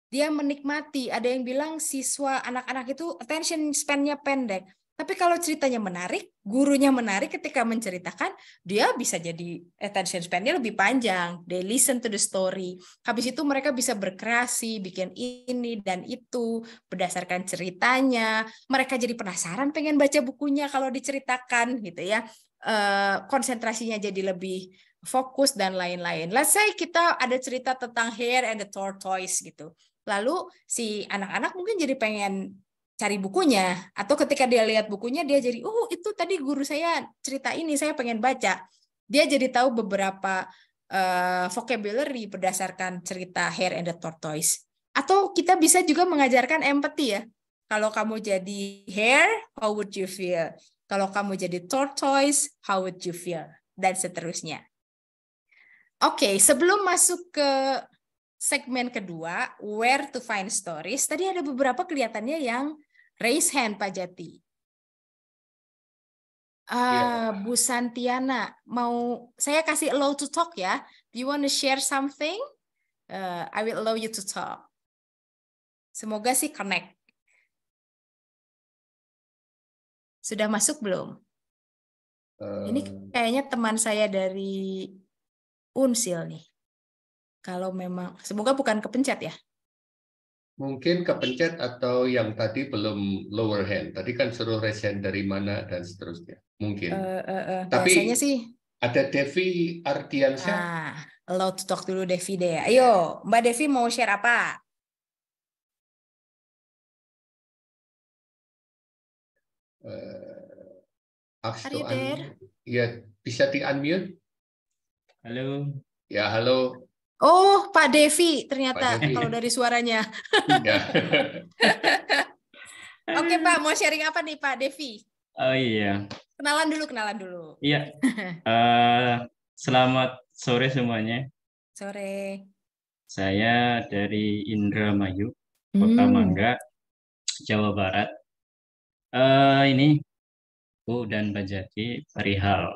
Dia menikmati. Ada yang bilang siswa anak-anak itu attention span-nya pendek. Tapi kalau ceritanya menarik, gurunya menarik ketika menceritakan, dia bisa jadi attention span-nya lebih panjang. They listen to the story. Habis itu mereka bisa berkreasi, bikin ini dan itu berdasarkan ceritanya. Mereka jadi penasaran pengen baca bukunya kalau diceritakan gitu ya. Eh, konsentrasinya jadi lebih fokus dan lain-lain. Let's say kita ada cerita tentang hair and the tortoise gitu. Lalu si anak-anak mungkin jadi pengen cari bukunya atau ketika dia lihat bukunya dia jadi oh itu tadi guru saya cerita ini saya pengen baca. Dia jadi tahu beberapa uh, vocabulary berdasarkan cerita hair and the tortoise. Atau kita bisa juga mengajarkan empati ya. Kalau kamu jadi hair, how would you feel? Kalau kamu jadi tortoise, how would you feel? Dan seterusnya. Oke, okay, sebelum masuk ke segmen kedua, where to find stories, tadi ada beberapa kelihatannya yang raise hand Pak Jati. Uh, yeah. Iya. Bu Santiana, mau saya kasih allow to talk ya. Do you want to share something? Uh, I will allow you to talk. Semoga sih connect. Sudah masuk belum? Uh, Ini eh, kayaknya teman saya dari Unsil nih. Kalau memang, semoga bukan kepencet ya. Mungkin kepencet atau yang tadi belum lower hand. Tadi kan suruh raise hand dari mana dan seterusnya. Mungkin. Uh, uh, uh, Tapi biasanya sih. Ada Devi Ardiansyah. Ah, allow to talk dulu Devi deh. Ayo, Mbak Devi mau share apa? Are you there? Ya, bisa di unmute? Halo. Ya, halo. Oh, Pak Devi ternyata Pak Devi. kalau dari suaranya. Oke, iya. Oke, Pak, mau sharing apa nih Pak Devi? Oh iya. Kenalan dulu, kenalan dulu. Iya. Uh, selamat sore semuanya. Sore. Saya dari Indramayu, Kota hmm. Mangga, Jawa Barat. Uh, ini buku dan menjadi perihal.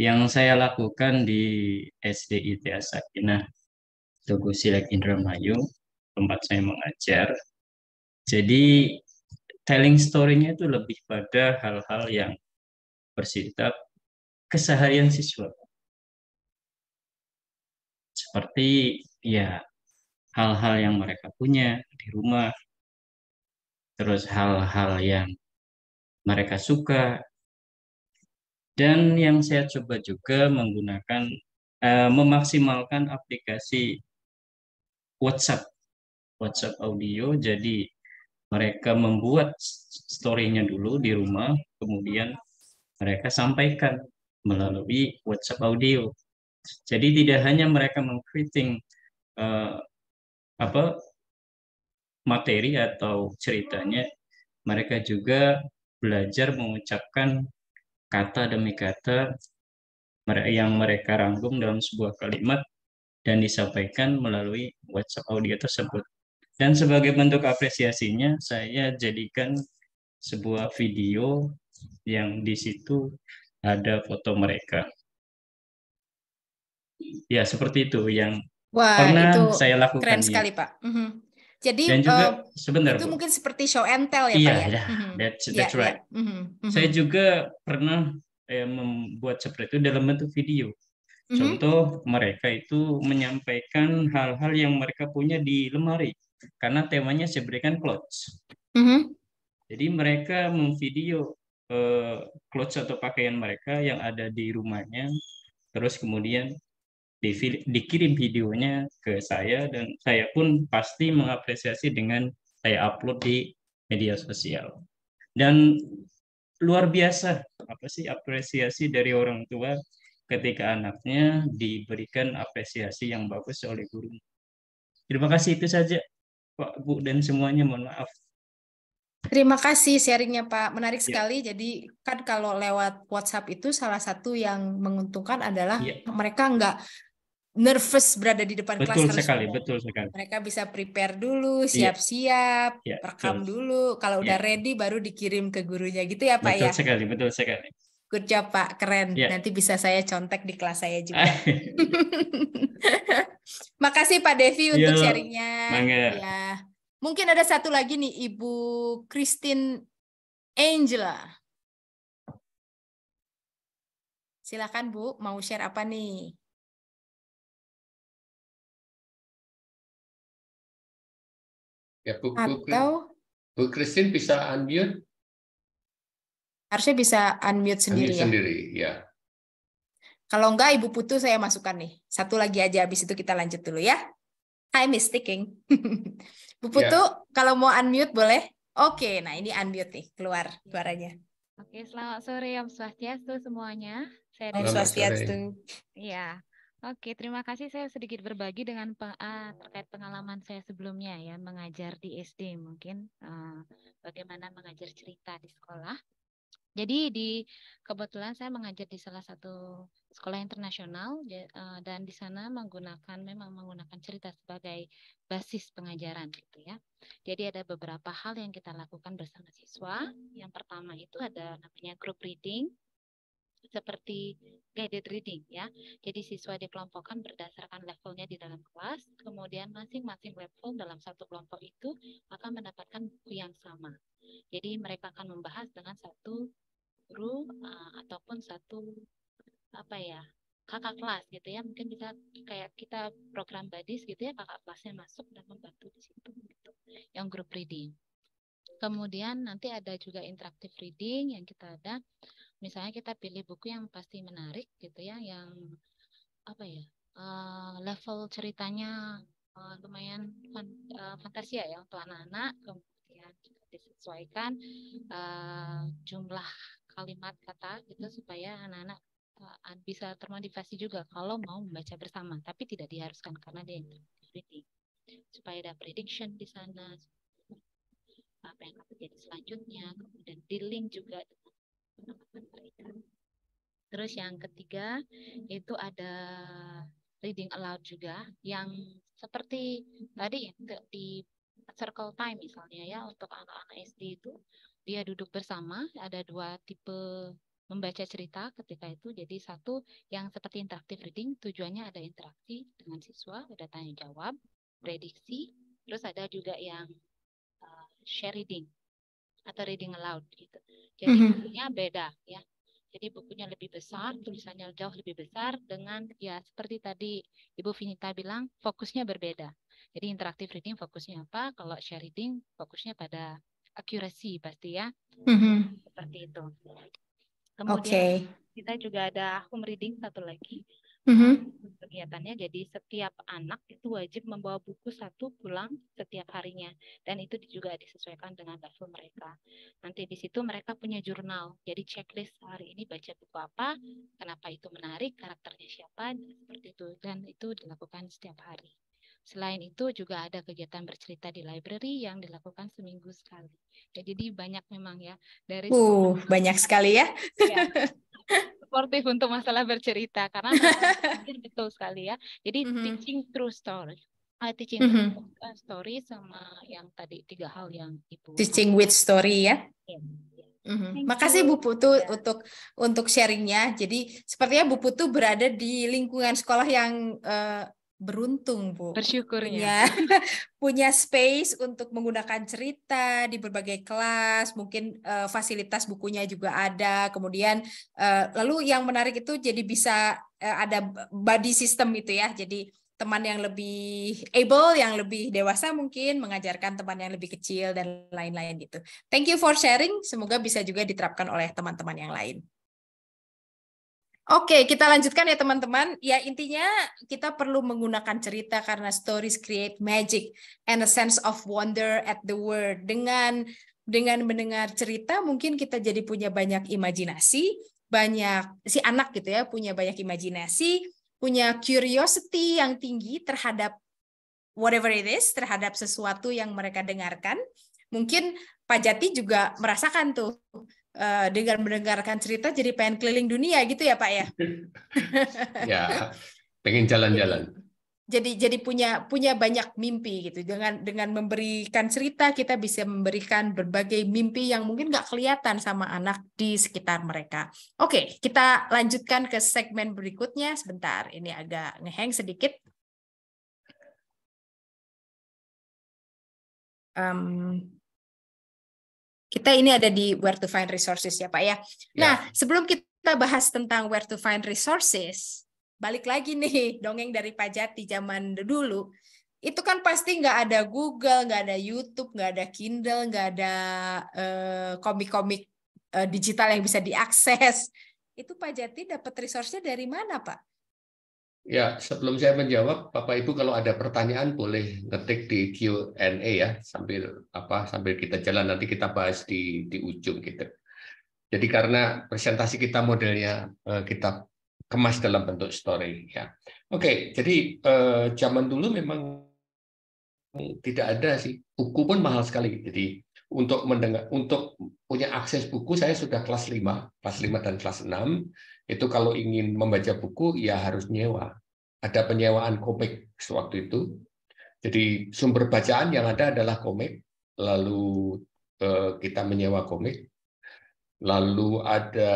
Yang saya lakukan di SD IT Sakinah Tugu Silek Indramayu, tempat saya mengajar. Jadi telling story-nya itu lebih pada hal-hal yang bersifat keseharian siswa. Seperti ya hal-hal yang mereka punya di rumah, terus hal-hal yang mereka suka dan yang saya coba juga menggunakan uh, memaksimalkan aplikasi WhatsApp WhatsApp audio. Jadi mereka membuat story-nya dulu di rumah, kemudian mereka sampaikan melalui WhatsApp audio. Jadi tidak hanya mereka mengkriting uh, eh, apa materi atau ceritanya, mereka juga belajar mengucapkan kata demi kata yang mereka rangkum dalam sebuah kalimat dan disampaikan melalui WhatsApp audio tersebut. Dan sebagai bentuk apresiasinya, saya jadikan sebuah video yang di situ ada foto mereka. Ya, seperti itu yang Wah, pernah itu saya lakukan. Keren sekali, ya. Pak. Mm -hmm. Jadi dan juga uh, itu mungkin seperti show and tell ya yeah, Pak ya. Iya, mhm. that's iya, that's yeah, right. Yeah. Mhm, mhm. Saya juga pernah eh, membuat seperti itu dalam bentuk video. Mm-hmm. Contoh mereka itu menyampaikan hal-hal yang mereka punya di lemari karena temanya saya berikan clothes. Mm-hmm. Jadi mereka memvideo eh, clothes atau pakaian mereka yang ada di rumahnya, terus kemudian di, dikirim videonya ke saya dan saya pun pasti mengapresiasi dengan saya upload di media sosial. Dan luar biasa apa sih apresiasi dari orang tua ketika anaknya diberikan apresiasi yang bagus oleh guru. Terima kasih itu saja Pak Bu dan semuanya mohon maaf. Terima kasih sharingnya Pak, menarik ya. sekali. Jadi kan kalau lewat WhatsApp itu salah satu yang menguntungkan adalah ya. mereka nggak nervous berada di depan betul kelas sekali, harus betul sekali. Mereka bisa prepare dulu, iya. siap-siap, yeah. yeah, rekam betul. dulu. Kalau yeah. udah ready baru dikirim ke gurunya gitu ya, Pak betul ya. Betul sekali, betul sekali. Good job, Pak. Keren. Yeah. Nanti bisa saya contek di kelas saya juga. Ah. Makasih Pak Devi iya, untuk Yo, sharingnya. Ya. Mungkin ada satu lagi nih Ibu Christine Angela. Silakan Bu, mau share apa nih? Ya, Bu, Bu, Atau Bu Christine bisa unmute? Harusnya bisa unmute sendiri. Unmute ya. sendiri, ya. Kalau enggak Ibu Putu saya masukkan nih. Satu lagi aja habis itu kita lanjut dulu ya. I'm mistaking. Ticking. Bu Putu, ya. kalau mau unmute boleh? Oke, nah ini unmute nih, keluar suaranya. Oke, selamat sore Om Swastiastu semuanya. Saya Om Swastiastu. Iya. Oke, terima kasih. Saya sedikit berbagi dengan uh, terkait pengalaman saya sebelumnya ya mengajar di SD mungkin uh, bagaimana mengajar cerita di sekolah. Jadi di kebetulan saya mengajar di salah satu sekolah internasional uh, dan di sana menggunakan memang menggunakan cerita sebagai basis pengajaran gitu ya. Jadi ada beberapa hal yang kita lakukan bersama siswa. Yang pertama itu ada namanya group reading seperti hmm. guided reading ya. Jadi siswa dikelompokkan berdasarkan levelnya di dalam kelas, kemudian masing-masing level dalam satu kelompok itu akan mendapatkan buku yang sama. Jadi mereka akan membahas dengan satu guru uh, ataupun satu apa ya kakak kelas gitu ya mungkin bisa kayak kita program badis gitu ya kakak kelasnya masuk dan membantu di situ gitu yang group reading kemudian nanti ada juga interactive reading yang kita ada misalnya kita pilih buku yang pasti menarik gitu ya yang apa ya uh, level ceritanya uh, lumayan fan, uh, fantasia ya untuk anak-anak kemudian kita disesuaikan uh, jumlah kalimat kata gitu supaya anak-anak uh, bisa termotivasi juga kalau mau membaca bersama tapi tidak diharuskan karena dia reading supaya ada prediction di sana apa yang akan terjadi selanjutnya kemudian di link juga Terus yang ketiga itu ada reading aloud juga yang seperti tadi ya di circle time misalnya ya untuk anak-anak SD itu dia duduk bersama ada dua tipe membaca cerita ketika itu jadi satu yang seperti interaktif reading tujuannya ada interaksi dengan siswa ada tanya jawab prediksi terus ada juga yang uh, share reading atau hmm. reading aloud gitu. Jadi mm-hmm. bukunya beda ya. Jadi bukunya lebih besar, tulisannya jauh lebih besar dengan ya seperti tadi Ibu Vinita bilang fokusnya berbeda. Jadi interaktif reading fokusnya apa? Kalau share reading fokusnya pada akurasi pasti ya. Mm-hmm. Seperti itu. Kemudian okay. kita juga ada home reading satu lagi. Mm-hmm. Kegiatannya jadi setiap anak itu wajib membawa buku satu pulang setiap harinya dan itu juga disesuaikan dengan level mereka. Nanti di situ mereka punya jurnal. Jadi checklist hari ini baca buku apa, kenapa itu menarik, karakternya siapa, seperti itu dan itu dilakukan setiap hari. Selain itu juga ada kegiatan bercerita di library yang dilakukan seminggu sekali. Nah, jadi banyak memang ya dari Uh, banyak sekali ya. ya suportif untuk masalah bercerita karena mungkin betul sekali ya. Jadi mm -hmm. teaching true story. Eh, mm-hmm. Uh, teaching mm -hmm. story sama yang tadi tiga hal yang itu. Teaching with story ya. Yeah. Iya. Mm-hmm. Makasih Bu Putu ya. untuk untuk sharingnya. Jadi sepertinya Bu Putu berada di lingkungan sekolah yang uh, beruntung bu bersyukurnya punya, punya space untuk menggunakan cerita di berbagai kelas mungkin uh, fasilitas bukunya juga ada kemudian uh, lalu yang menarik itu jadi bisa uh, ada body system itu ya jadi teman yang lebih able yang lebih dewasa mungkin mengajarkan teman yang lebih kecil dan lain-lain gitu thank you for sharing semoga bisa juga diterapkan oleh teman-teman yang lain Oke, kita lanjutkan ya teman-teman. Ya intinya kita perlu menggunakan cerita karena stories create magic and a sense of wonder at the world. Dengan dengan mendengar cerita mungkin kita jadi punya banyak imajinasi, banyak si anak gitu ya punya banyak imajinasi, punya curiosity yang tinggi terhadap whatever it is, terhadap sesuatu yang mereka dengarkan. Mungkin Pak Jati juga merasakan tuh Eh, dengan mendengarkan cerita jadi pengen keliling dunia gitu ya Pak ya? ya, pengen jalan-jalan. Jadi, jadi punya punya banyak mimpi gitu. Dengan dengan memberikan cerita kita bisa memberikan berbagai mimpi yang mungkin nggak kelihatan sama anak di sekitar mereka. Oke, kita lanjutkan ke segmen berikutnya sebentar. Ini agak ngeheng sedikit. Um, kita ini ada di where to find resources ya Pak ya. ya. Nah, ya. sebelum kita bahas tentang where to find resources, balik lagi nih dongeng dari Pak Jati zaman dulu. Itu kan pasti nggak ada Google, nggak ada YouTube, nggak ada Kindle, nggak ada eh, komik-komik uh, uh, digital yang bisa diakses. Itu Pak Jati dapat resource-nya dari mana Pak? Ya, sebelum saya menjawab, Bapak Ibu kalau ada pertanyaan boleh ngetik di Q&A ya, sambil apa sambil kita jalan nanti kita bahas di di ujung gitu. Jadi karena presentasi kita modelnya eh, kita kemas dalam bentuk story ya. Oke, jadi eh, zaman dulu memang tidak ada sih buku pun mahal sekali. Jadi untuk mendengar untuk punya akses buku saya sudah kelas 5, kelas 5 dan kelas 6 itu kalau ingin membaca buku ya harus nyewa. Ada penyewaan komik sewaktu itu. Jadi sumber bacaan yang ada adalah komik, lalu eh, kita menyewa komik. Lalu ada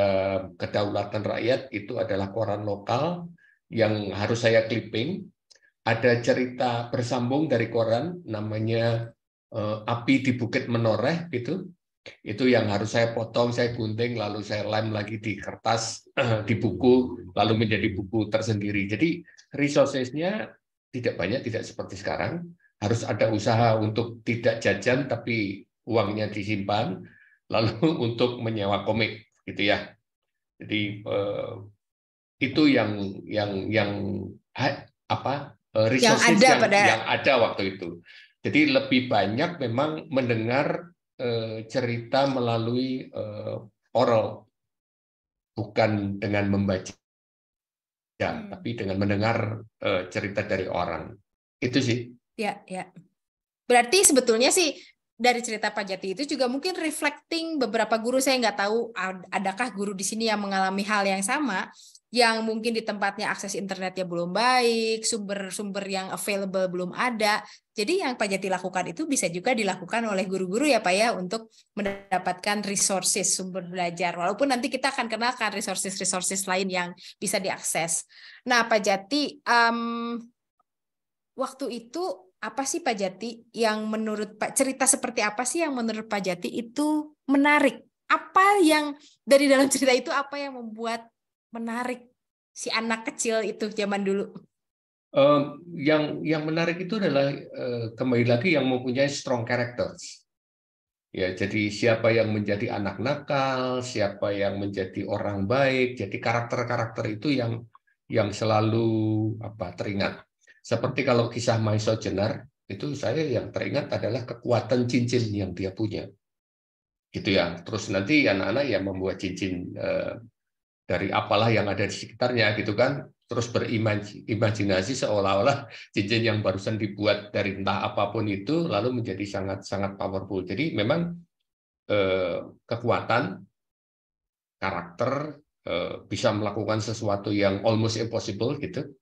kedaulatan rakyat itu adalah koran lokal yang harus saya clipping. Ada cerita bersambung dari koran namanya eh, Api di Bukit Menoreh gitu. Itu yang harus saya potong, saya gunting, lalu saya lem lagi di kertas, di buku, lalu menjadi buku tersendiri. Jadi resourcesnya tidak banyak, tidak seperti sekarang. Harus ada usaha untuk tidak jajan, tapi uangnya disimpan, lalu untuk menyewa komik, gitu ya. Jadi eh, itu yang yang yang eh, apa eh, resources yang yang ada waktu itu. Jadi lebih banyak memang mendengar Eh, cerita melalui eh, oral, bukan dengan membaca, hmm. tapi dengan mendengar eh, cerita dari orang. Itu sih. Ya, ya. Berarti sebetulnya sih dari cerita Pak Jati itu juga mungkin reflecting beberapa guru saya nggak tahu adakah guru di sini yang mengalami hal yang sama yang mungkin di tempatnya akses internetnya belum baik, sumber-sumber yang available belum ada, jadi yang Pak Jati lakukan itu bisa juga dilakukan oleh guru-guru ya Pak ya untuk mendapatkan resources sumber belajar. Walaupun nanti kita akan kenalkan resources-resources lain yang bisa diakses. Nah Pak Jati, um, waktu itu apa sih Pak Jati yang menurut Pak cerita seperti apa sih yang menurut Pak Jati itu menarik? Apa yang dari dalam cerita itu apa yang membuat menarik si anak kecil itu zaman dulu? yang yang menarik itu adalah eh, kembali lagi yang mempunyai strong characters. Ya, jadi siapa yang menjadi anak nakal, siapa yang menjadi orang baik, jadi karakter-karakter itu yang yang selalu apa teringat. Seperti kalau kisah Maiso Jenar itu saya yang teringat adalah kekuatan cincin yang dia punya. Gitu ya. Terus nanti anak-anak yang membuat cincin eh, dari apalah yang ada di sekitarnya gitu kan terus berimajinasi seolah-olah cincin yang barusan dibuat dari entah apapun itu lalu menjadi sangat-sangat powerful. Jadi memang eh, kekuatan karakter eh, bisa melakukan sesuatu yang almost impossible gitu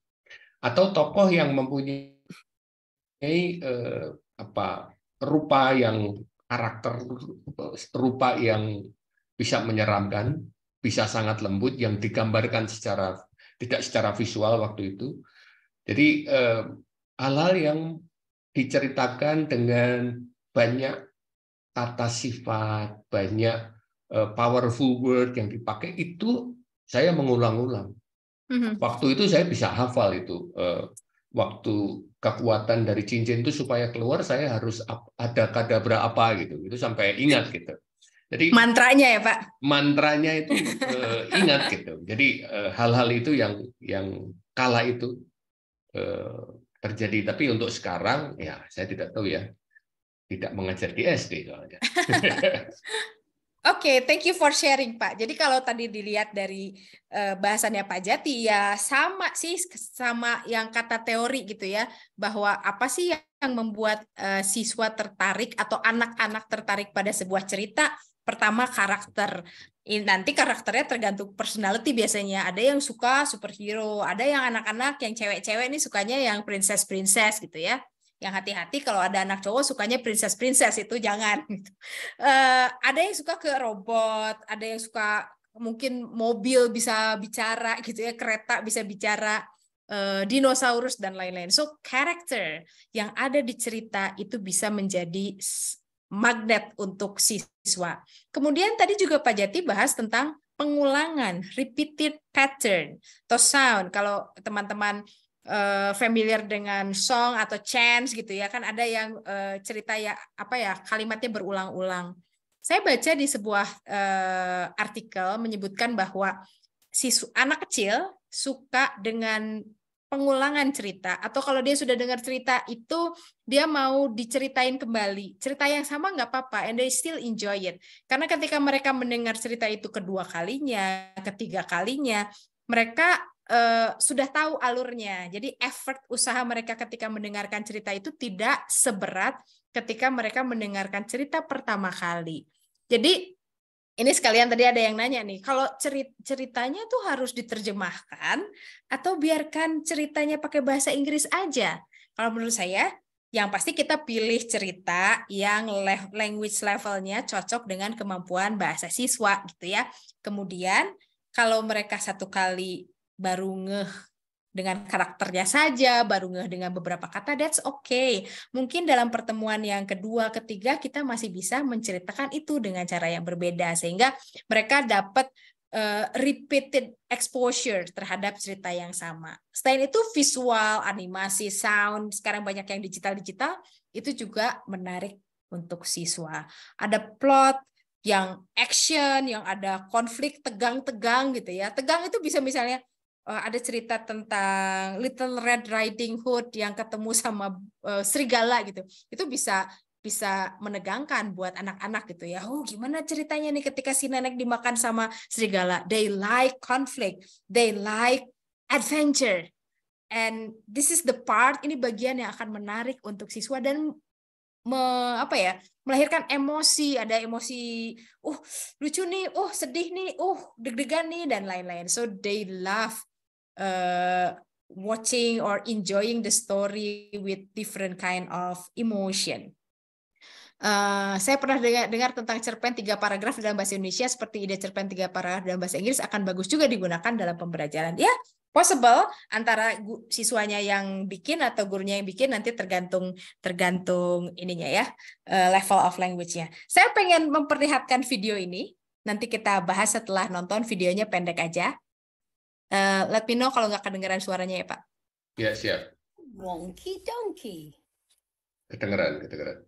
atau tokoh yang mempunyai eh, apa rupa yang karakter rupa yang bisa menyeramkan, bisa sangat lembut yang digambarkan secara tidak secara visual waktu itu. Jadi eh, halal yang diceritakan dengan banyak kata sifat, banyak eh, powerful word yang dipakai itu saya mengulang-ulang. Mm-hmm. Waktu itu saya bisa hafal itu. Eh, waktu kekuatan dari cincin itu supaya keluar saya harus ada kadabra apa gitu. Itu sampai ingat gitu. Jadi mantranya ya Pak. Mantranya itu uh, ingat gitu. Jadi eh, hal-hal uh, itu yang yang kala itu uh, terjadi. Tapi untuk sekarang ya saya tidak tahu ya. Tidak mengajar di SD soalnya. Oke, okay, thank you for sharing Pak. Jadi kalau tadi dilihat dari uh, bahasannya Pak Jati ya sama sih sama yang kata teori gitu ya bahwa apa sih yang membuat uh, siswa tertarik atau anak-anak tertarik pada sebuah cerita pertama karakter nanti karakternya tergantung personality biasanya ada yang suka superhero ada yang anak-anak yang cewek-cewek ini sukanya yang princess princess gitu ya yang hati-hati kalau ada anak cowok sukanya princess princess itu jangan uh, ada yang suka ke robot ada yang suka mungkin mobil bisa bicara gitu ya kereta bisa bicara uh, dinosaurus dan lain-lain so karakter yang ada di cerita itu bisa menjadi magnet untuk siswa. Kemudian tadi juga Pak Jati bahas tentang pengulangan, repeated pattern, atau sound. Kalau teman-teman eh, familiar dengan song atau chants gitu ya kan ada yang eh, cerita ya apa ya kalimatnya berulang-ulang. Saya baca di sebuah eh, artikel menyebutkan bahwa siswa anak kecil suka dengan pengulangan cerita atau kalau dia sudah dengar cerita itu dia mau diceritain kembali cerita yang sama nggak apa-apa and they still enjoy it karena ketika mereka mendengar cerita itu kedua kalinya ketiga kalinya mereka uh, sudah tahu alurnya jadi effort usaha mereka ketika mendengarkan cerita itu tidak seberat ketika mereka mendengarkan cerita pertama kali jadi ini sekalian tadi ada yang nanya nih, kalau cerit ceritanya tuh harus diterjemahkan atau biarkan ceritanya pakai bahasa Inggris aja? Kalau menurut saya, yang pasti kita pilih cerita yang le language levelnya cocok dengan kemampuan bahasa siswa gitu ya. Kemudian kalau mereka satu kali baru ngeh dengan karakternya saja, baru ngeh dengan beberapa kata, that's okay. Mungkin dalam pertemuan yang kedua, ketiga, kita masih bisa menceritakan itu dengan cara yang berbeda, sehingga mereka dapat uh, repeated exposure terhadap cerita yang sama. Selain itu visual, animasi, sound, sekarang banyak yang digital-digital, itu juga menarik untuk siswa. Ada plot, yang action, yang ada konflik tegang-tegang gitu ya. Tegang itu bisa misalnya Eh, ada cerita tentang Little Red Riding Hood yang ketemu sama uh, serigala gitu. Itu bisa bisa menegangkan buat anak-anak gitu ya. Oh, gimana ceritanya nih ketika si nenek dimakan sama serigala? They like conflict, they like adventure. And this is the part ini bagian yang akan menarik untuk siswa dan me, apa ya? melahirkan emosi, ada emosi, uh lucu nih, uh sedih nih, uh deg-degan nih dan lain-lain. So they love uh, watching or enjoying the story with different kind of emotion. Uh, saya pernah dengar, dengar tentang cerpen tiga paragraf dalam bahasa Indonesia seperti ide cerpen tiga paragraf dalam bahasa Inggris akan bagus juga digunakan dalam pembelajaran. Ya, possible antara siswanya yang bikin atau gurunya yang bikin nanti tergantung tergantung ininya ya uh, level of language-nya. Saya pengen memperlihatkan video ini. Nanti kita bahas setelah nonton videonya pendek aja. Uh, let me know kalau nggak kedengeran suaranya ya Pak. Ya siap. Wonky donkey. Kedengeran, kedengeran.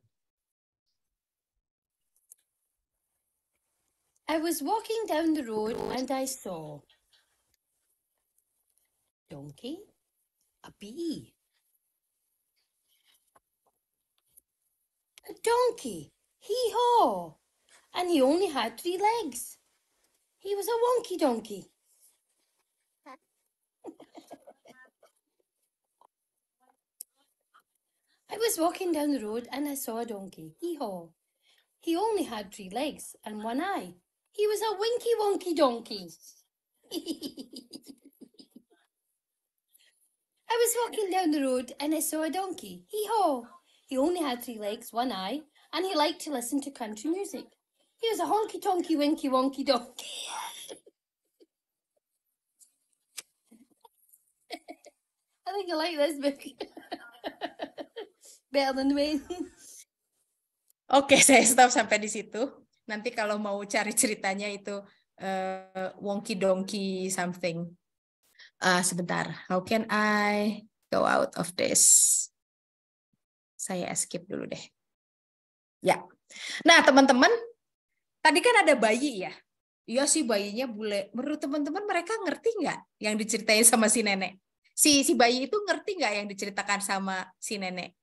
I was walking down the road and I saw donkey, a bee, a donkey, hee haw, and he only had three legs. He was a wonky donkey. I was walking down the road and I saw a donkey. Hee haw. He only had three legs and one eye. He was a winky wonky donkey. I was walking down the road and I saw a donkey. Hee haw. He only had three legs, one eye, and he liked to listen to country music. He was a honky tonky winky wonky donkey. I think you like this book. and Wayne. Oke, saya stop sampai di situ. Nanti kalau mau cari ceritanya itu uh, wonky donkey something. Uh, sebentar, how can I go out of this? Saya skip dulu deh. Ya. Nah, teman-teman, tadi kan ada bayi ya. Iya sih bayinya bule. Menurut teman-teman mereka ngerti nggak yang diceritain sama si nenek? Si si bayi itu ngerti nggak yang diceritakan sama si nenek?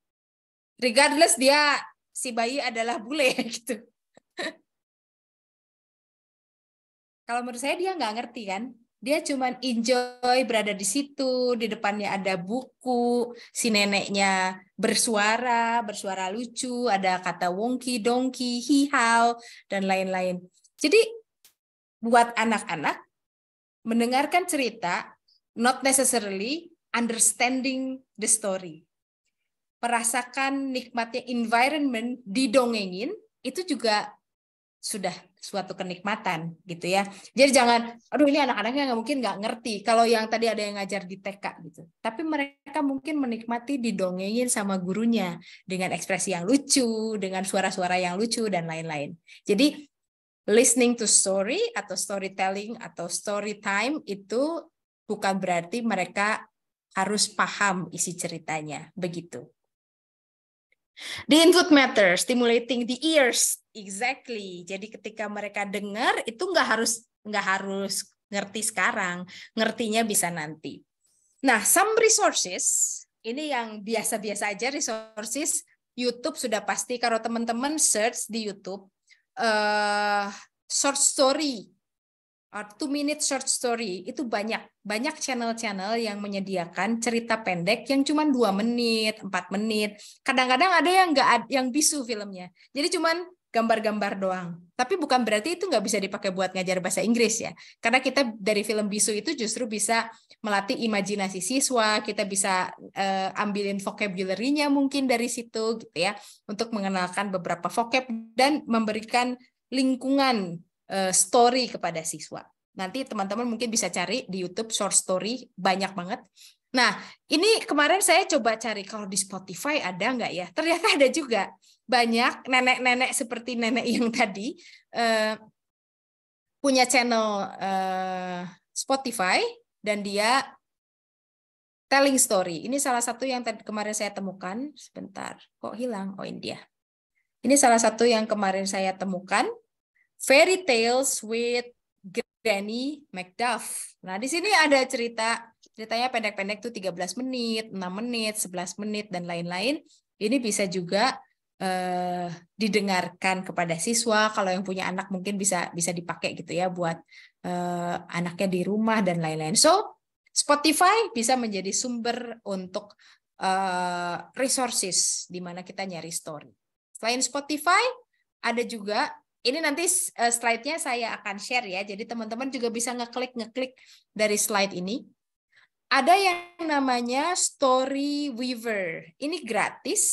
regardless dia si bayi adalah bule gitu. Kalau menurut saya dia nggak ngerti kan, dia cuman enjoy berada di situ di depannya ada buku si neneknya bersuara bersuara lucu ada kata wongki dongki hihau dan lain-lain jadi buat anak-anak mendengarkan cerita not necessarily understanding the story merasakan nikmatnya environment didongengin itu juga sudah suatu kenikmatan gitu ya. Jadi jangan, aduh ini anak-anaknya nggak mungkin nggak ngerti. Kalau yang tadi ada yang ngajar di TK gitu, tapi mereka mungkin menikmati didongengin sama gurunya dengan ekspresi yang lucu, dengan suara-suara yang lucu dan lain-lain. Jadi listening to story atau storytelling atau story time itu bukan berarti mereka harus paham isi ceritanya begitu. The input matter, stimulating the ears. Exactly. Jadi ketika mereka dengar itu nggak harus nggak harus ngerti sekarang, ngertinya bisa nanti. Nah, some resources ini yang biasa-biasa aja resources YouTube sudah pasti kalau teman-teman search di YouTube uh, short story Ah, two minute short story itu banyak banyak channel-channel yang menyediakan cerita pendek yang cuma dua menit empat menit kadang-kadang ada yang nggak yang bisu filmnya jadi cuma gambar-gambar doang tapi bukan berarti itu nggak bisa dipakai buat ngajar bahasa Inggris ya karena kita dari film bisu itu justru bisa melatih imajinasi siswa kita bisa uh, ambilin vocabulary-nya mungkin dari situ gitu ya untuk mengenalkan beberapa vocab dan memberikan lingkungan Eh, story kepada siswa. Nanti teman-teman mungkin bisa cari di YouTube short story banyak banget. Nah, ini kemarin saya coba cari kalau di Spotify ada nggak ya? Ternyata ada juga banyak nenek-nenek seperti nenek yang tadi eh, punya channel eh, Spotify dan dia telling story. Ini salah satu yang kemarin saya temukan. Sebentar, kok hilang? Oh ini dia. Ini salah satu yang kemarin saya temukan Fairy Tales with Granny MacDuff. Nah, di sini ada cerita ceritanya pendek-pendek tuh 13 menit, 6 menit, 11 menit dan lain-lain. Ini bisa juga eh, didengarkan kepada siswa kalau yang punya anak mungkin bisa bisa dipakai gitu ya buat eh, anaknya di rumah dan lain-lain. So, Spotify bisa menjadi sumber untuk eh, resources di mana kita nyari story. Selain Spotify, ada juga ini nanti eh, slide-nya saya akan share ya. Jadi teman-teman juga bisa ngeklik ngeklik dari slide ini. Ada yang namanya Story Weaver. Ini gratis.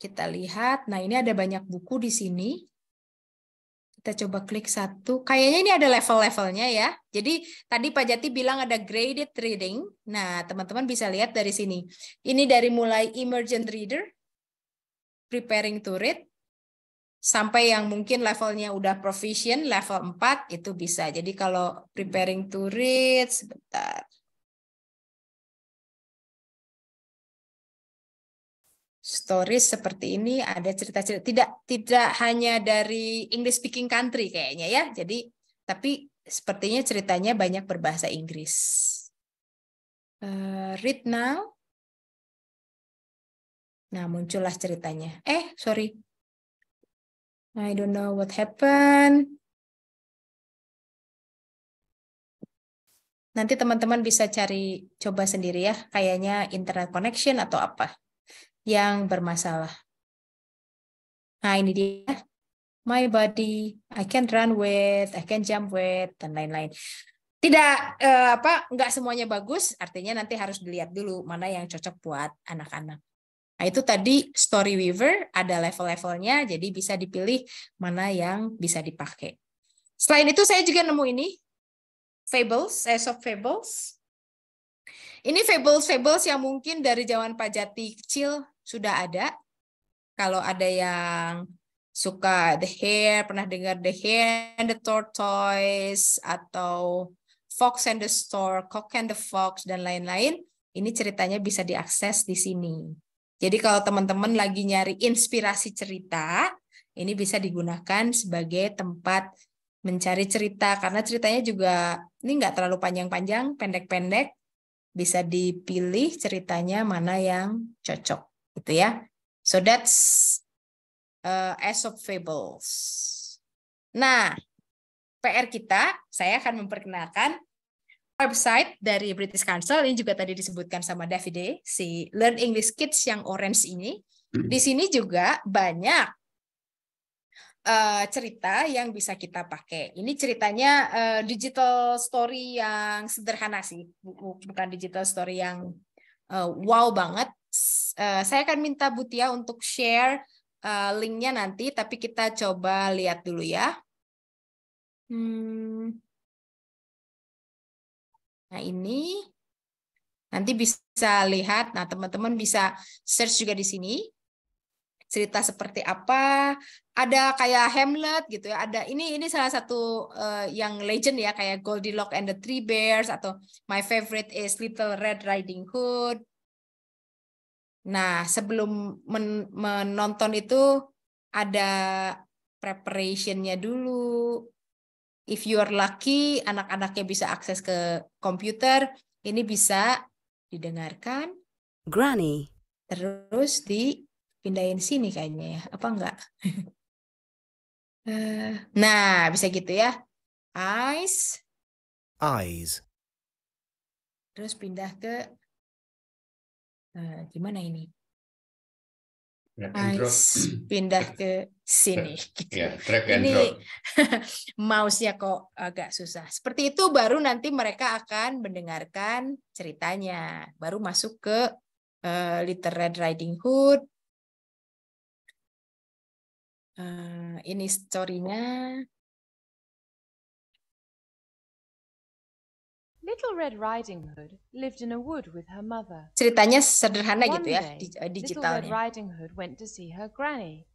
Kita lihat. Nah, ini ada banyak buku di sini. Kita coba klik satu. Kayaknya ini ada level-levelnya ya. Jadi tadi Pak Jati bilang ada graded reading. Nah, teman-teman bisa lihat dari sini. Ini dari mulai emergent reader, preparing to read, sampai yang mungkin levelnya udah proficient level 4 itu bisa. Jadi kalau hmm. preparing to read sebentar. Stories seperti ini ada cerita-cerita tidak tidak hanya dari English speaking country kayaknya ya. Jadi tapi sepertinya ceritanya banyak berbahasa Inggris. Uh, read now. Nah, muncullah ceritanya. Eh, sorry, I don't know what happened. Nanti teman-teman bisa cari coba sendiri ya, kayaknya internet connection atau apa yang bermasalah. Nah, ini dia. My body, I can run with, I can jump with, dan lain-lain. Tidak eh, apa nggak semuanya bagus, artinya nanti harus dilihat dulu mana yang cocok buat anak-anak. Nah, itu tadi Story Weaver ada level-levelnya, jadi bisa dipilih mana yang bisa dipakai. Selain itu, saya juga nemu ini, Fables, eh, Soft Fables. Ini Fables-Fables yang mungkin dari jaman Pajati kecil sudah ada. Kalau ada yang suka The Hair, pernah dengar The Hair, and the Tortoise, atau Fox and the Stork, Cock and the Fox, dan lain-lain, ini ceritanya bisa diakses di sini. Jadi kalau teman-teman lagi nyari inspirasi cerita, ini bisa digunakan sebagai tempat mencari cerita karena ceritanya juga ini nggak terlalu panjang-panjang, pendek-pendek, bisa dipilih ceritanya mana yang cocok gitu ya. So that's uh, As of Fables. Nah, PR kita, saya akan memperkenalkan website dari British Council ini juga tadi disebutkan sama Davide si Learn English Kids yang orange ini hmm. di sini juga banyak uh, cerita yang bisa kita pakai ini ceritanya uh, digital story yang sederhana sih bukan digital story yang uh, wow banget uh, saya akan minta Butia untuk share uh, linknya nanti tapi kita coba lihat dulu ya hmm Nah, ini nanti bisa lihat. Nah, teman-teman bisa search juga di sini. Cerita seperti apa? Ada kayak Hamlet gitu ya. Ada ini ini salah satu uh, yang legend ya kayak Goldilocks and the Three Bears atau my favorite is Little Red Riding Hood. Nah, sebelum men menonton itu ada preparationnya dulu, If you are lucky, anak-anaknya bisa akses ke komputer, ini bisa didengarkan. Granny. Terus dipindahin sini kayaknya ya, apa enggak? Eh, nah, bisa gitu ya. Eyes. Eyes. Terus pindah ke, nah, gimana ini? Ya, nah, pindah ke sini. Ya, ya, ini mouse-nya kok agak susah. Seperti itu baru nanti mereka akan mendengarkan ceritanya. Baru masuk ke uh, eh, Little Red Riding Hood. Eh, ini story-nya. Little Red Riding Hood lived in a wood with her mother. Ceritanya sederhana One gitu ya, day, digitalnya. Little Red Riding Hood went to see her granny.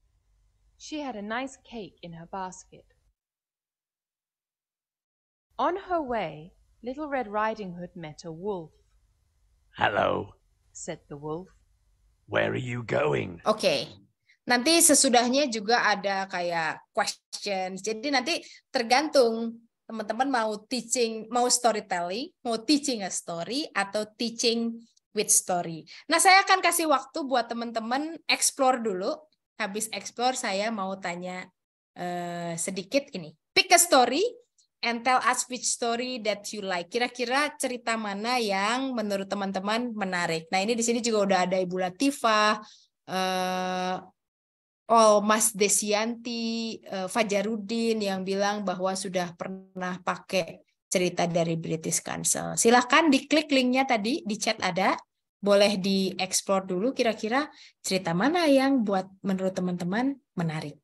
She had a nice cake in her basket. On her way, Little Red Riding Hood met a wolf. Hello, said the wolf. Where are you going? Oke. Okay. Nanti sesudahnya juga ada kayak questions. Jadi nanti tergantung teman-teman mau teaching, mau storytelling, mau teaching a story atau teaching with story. Nah, saya akan kasih waktu buat teman-teman explore dulu. Habis explore saya mau tanya uh, sedikit ini. Pick a story and tell us which story that you like. Kira-kira cerita mana yang menurut teman-teman menarik. Nah, ini di sini juga udah ada Ibu Latifah, uh, Oh, Mas Desianti, eh, Fajarudin yang bilang bahwa sudah pernah pakai cerita dari British Council. Silahkan diklik linknya tadi di chat ada, boleh dieksplor dulu kira-kira cerita mana yang buat menurut teman-teman menarik.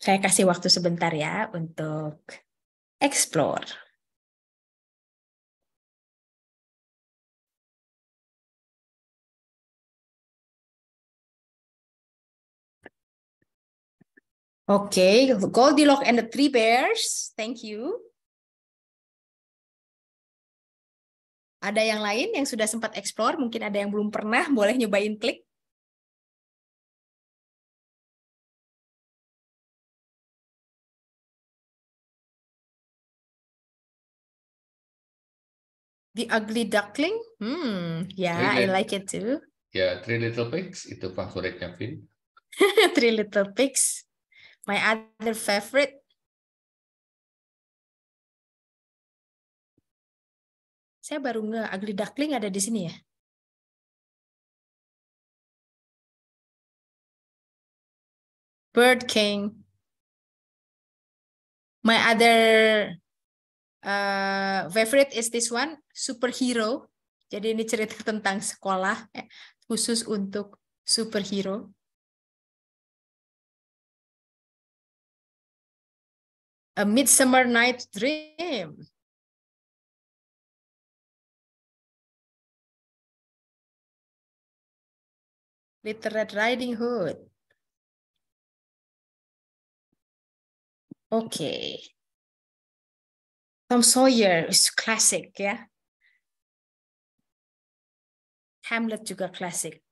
Saya kasih waktu sebentar ya untuk explore. Okay, Goldilocks and the Three Bears. Thank you. Ada yang lain yang sudah sempat explore? Mungkin ada yang belum pernah, boleh nyobain klik. The Ugly Duckling? Hmm, yeah, ya, I like it too. Ya, yeah, Three Little Pigs itu favoritnya Vin. three Little Pigs. My other favorite Saya baru nge Ugly Duckling ada di sini ya. Bird King. My other uh, favorite is this one, superhero. Jadi ini cerita tentang sekolah eh, khusus untuk superhero. A Midsummer Night Dream. Little Red Riding Hood. Okay. Tom Sawyer is classic, ya. Hamlet juga klasik.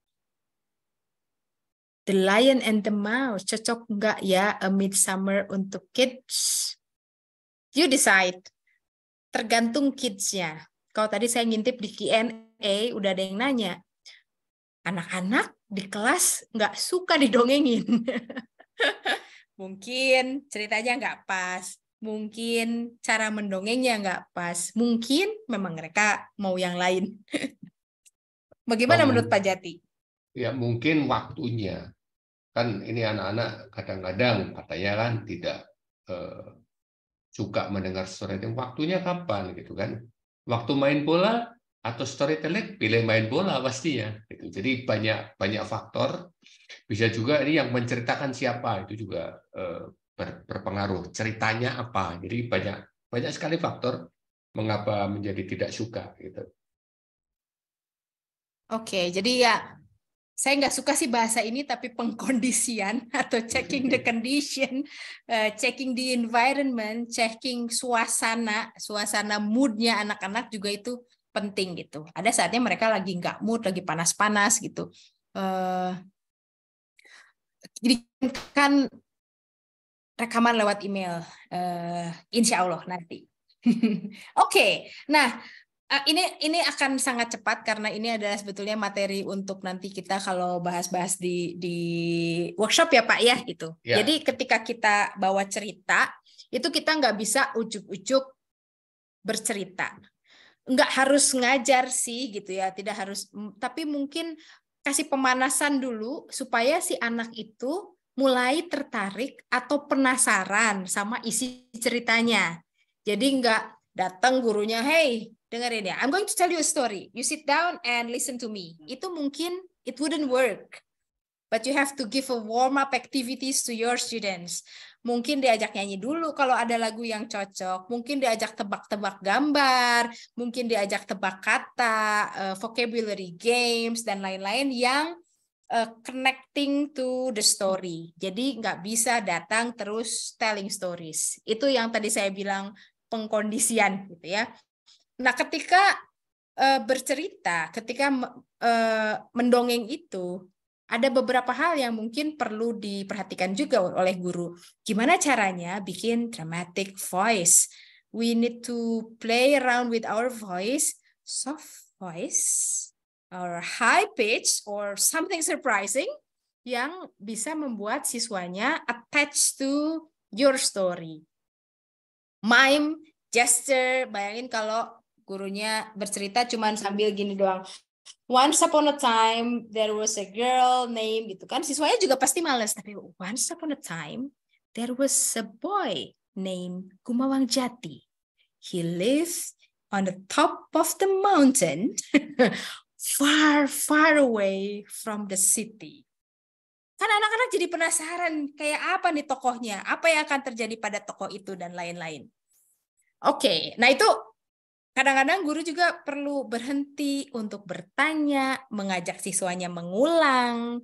The Lion and the Mouse cocok nggak ya A Midsummer untuk kids? You decide. Tergantung kidsnya. Kalau tadi saya ngintip di Q&A, udah ada yang nanya. Anak-anak di kelas nggak suka didongengin. mungkin ceritanya nggak pas. Mungkin cara mendongengnya nggak pas. Mungkin memang mereka mau yang lain. Bagaimana oh, menurut Pak Jati? Ya mungkin waktunya. Kan ini anak-anak kadang-kadang katanya kan tidak eh, suka mendengar storytelling, waktunya kapan gitu kan? Waktu main bola atau storytelling pilih main bola pastinya. Gitu. Jadi banyak banyak faktor. Bisa juga ini yang menceritakan siapa itu juga eh, berpengaruh. Ceritanya apa? Jadi banyak banyak sekali faktor mengapa menjadi tidak suka gitu. Oke, jadi ya saya nggak suka sih bahasa ini tapi pengkondisian atau checking the condition, uh, checking the environment, checking suasana, suasana moodnya anak-anak juga itu penting gitu. Ada saatnya mereka lagi nggak mood, lagi panas-panas gitu. Uh, eh, jadi kan rekaman lewat email, uh, insya Allah nanti. Oke, okay. nah Uh, ini ini akan sangat cepat karena ini adalah sebetulnya materi untuk nanti kita kalau bahas-bahas di di workshop ya Pak ya itu. Yeah. Jadi ketika kita bawa cerita itu kita nggak bisa ujuk-ujuk bercerita. Nggak harus ngajar sih gitu ya, tidak harus. Tapi mungkin kasih pemanasan dulu supaya si anak itu mulai tertarik atau penasaran sama isi ceritanya. Jadi nggak datang gurunya, hei dengerin ya. I'm going to tell you a story. You sit down and listen to me. Itu mungkin it wouldn't work. But you have to give a warm up activities to your students. Mungkin diajak nyanyi dulu kalau ada lagu yang cocok. Mungkin diajak tebak-tebak gambar. Mungkin diajak tebak kata, uh, vocabulary games dan lain-lain yang uh, connecting to the story. Jadi nggak bisa datang terus telling stories. Itu yang tadi saya bilang pengkondisian gitu ya. Nah, ketika uh, bercerita, ketika uh, mendongeng itu, ada beberapa hal yang mungkin perlu diperhatikan juga oleh guru. Gimana caranya bikin dramatic voice? We need to play around with our voice, soft voice, or high pitch, or something surprising yang bisa membuat siswanya attached to your story. Mime, gesture, bayangin kalau gurunya bercerita cuman sambil gini doang. Once upon a time there was a girl named gitu kan. Siswanya juga pasti males tapi once upon a time there was a boy named Gumawang Jati. He lives on the top of the mountain far far away from the city. Kan anak-anak jadi penasaran kayak apa nih tokohnya, apa yang akan terjadi pada tokoh itu dan lain-lain. Oke, okay. nah itu Kadang-kadang guru juga perlu berhenti untuk bertanya, mengajak siswanya mengulang,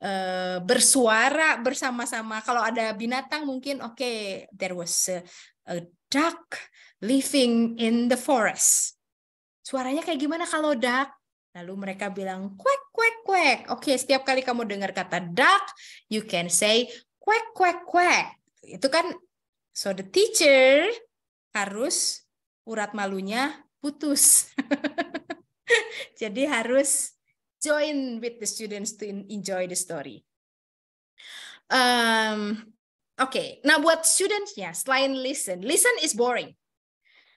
eh, bersuara bersama-sama. Kalau ada binatang mungkin oke, okay, there was a, a duck living in the forest. Suaranya kayak gimana kalau duck? Lalu mereka bilang quack quack quack. Oke, okay, setiap kali kamu dengar kata duck, you can say quack quack quack. Itu kan so the teacher harus urat malunya putus. Jadi harus join with the students to enjoy the story. Um, Oke, okay. nah buat studentsnya selain listen, listen is boring.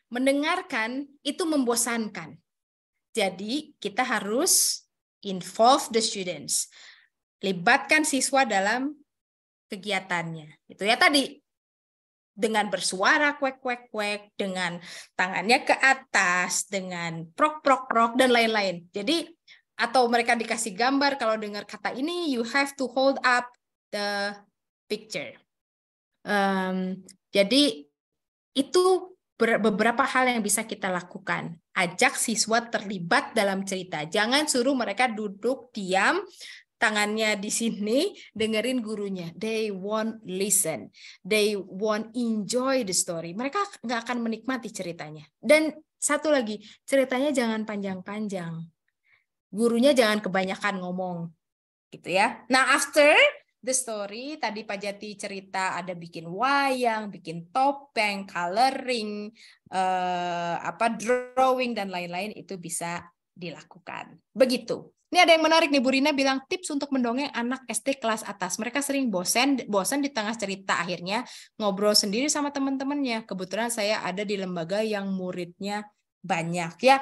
Mendengarkan itu membosankan. Jadi kita harus involve the students. Libatkan siswa dalam kegiatannya. Itu ya tadi dengan bersuara kuek kuek kuek dengan tangannya ke atas dengan prok prok prok dan lain-lain jadi atau mereka dikasih gambar kalau dengar kata ini you have to hold up the picture um, jadi itu beberapa hal yang bisa kita lakukan. Ajak siswa terlibat dalam cerita. Jangan suruh mereka duduk diam tangannya di sini, dengerin gurunya. They won't listen. They won't enjoy the story. Mereka nggak akan menikmati ceritanya. Dan satu lagi, ceritanya jangan panjang-panjang. Gurunya jangan kebanyakan ngomong. Gitu ya. Nah, after the story tadi Pak Jati cerita ada bikin wayang, bikin topeng, coloring, eh, apa drawing dan lain-lain itu bisa dilakukan. Begitu. Ini ada yang menarik nih, Bu Rina bilang tips untuk mendongeng anak SD kelas atas. Mereka sering bosen, bosen di tengah cerita akhirnya ngobrol sendiri sama teman-temannya. Kebetulan saya ada di lembaga yang muridnya banyak ya.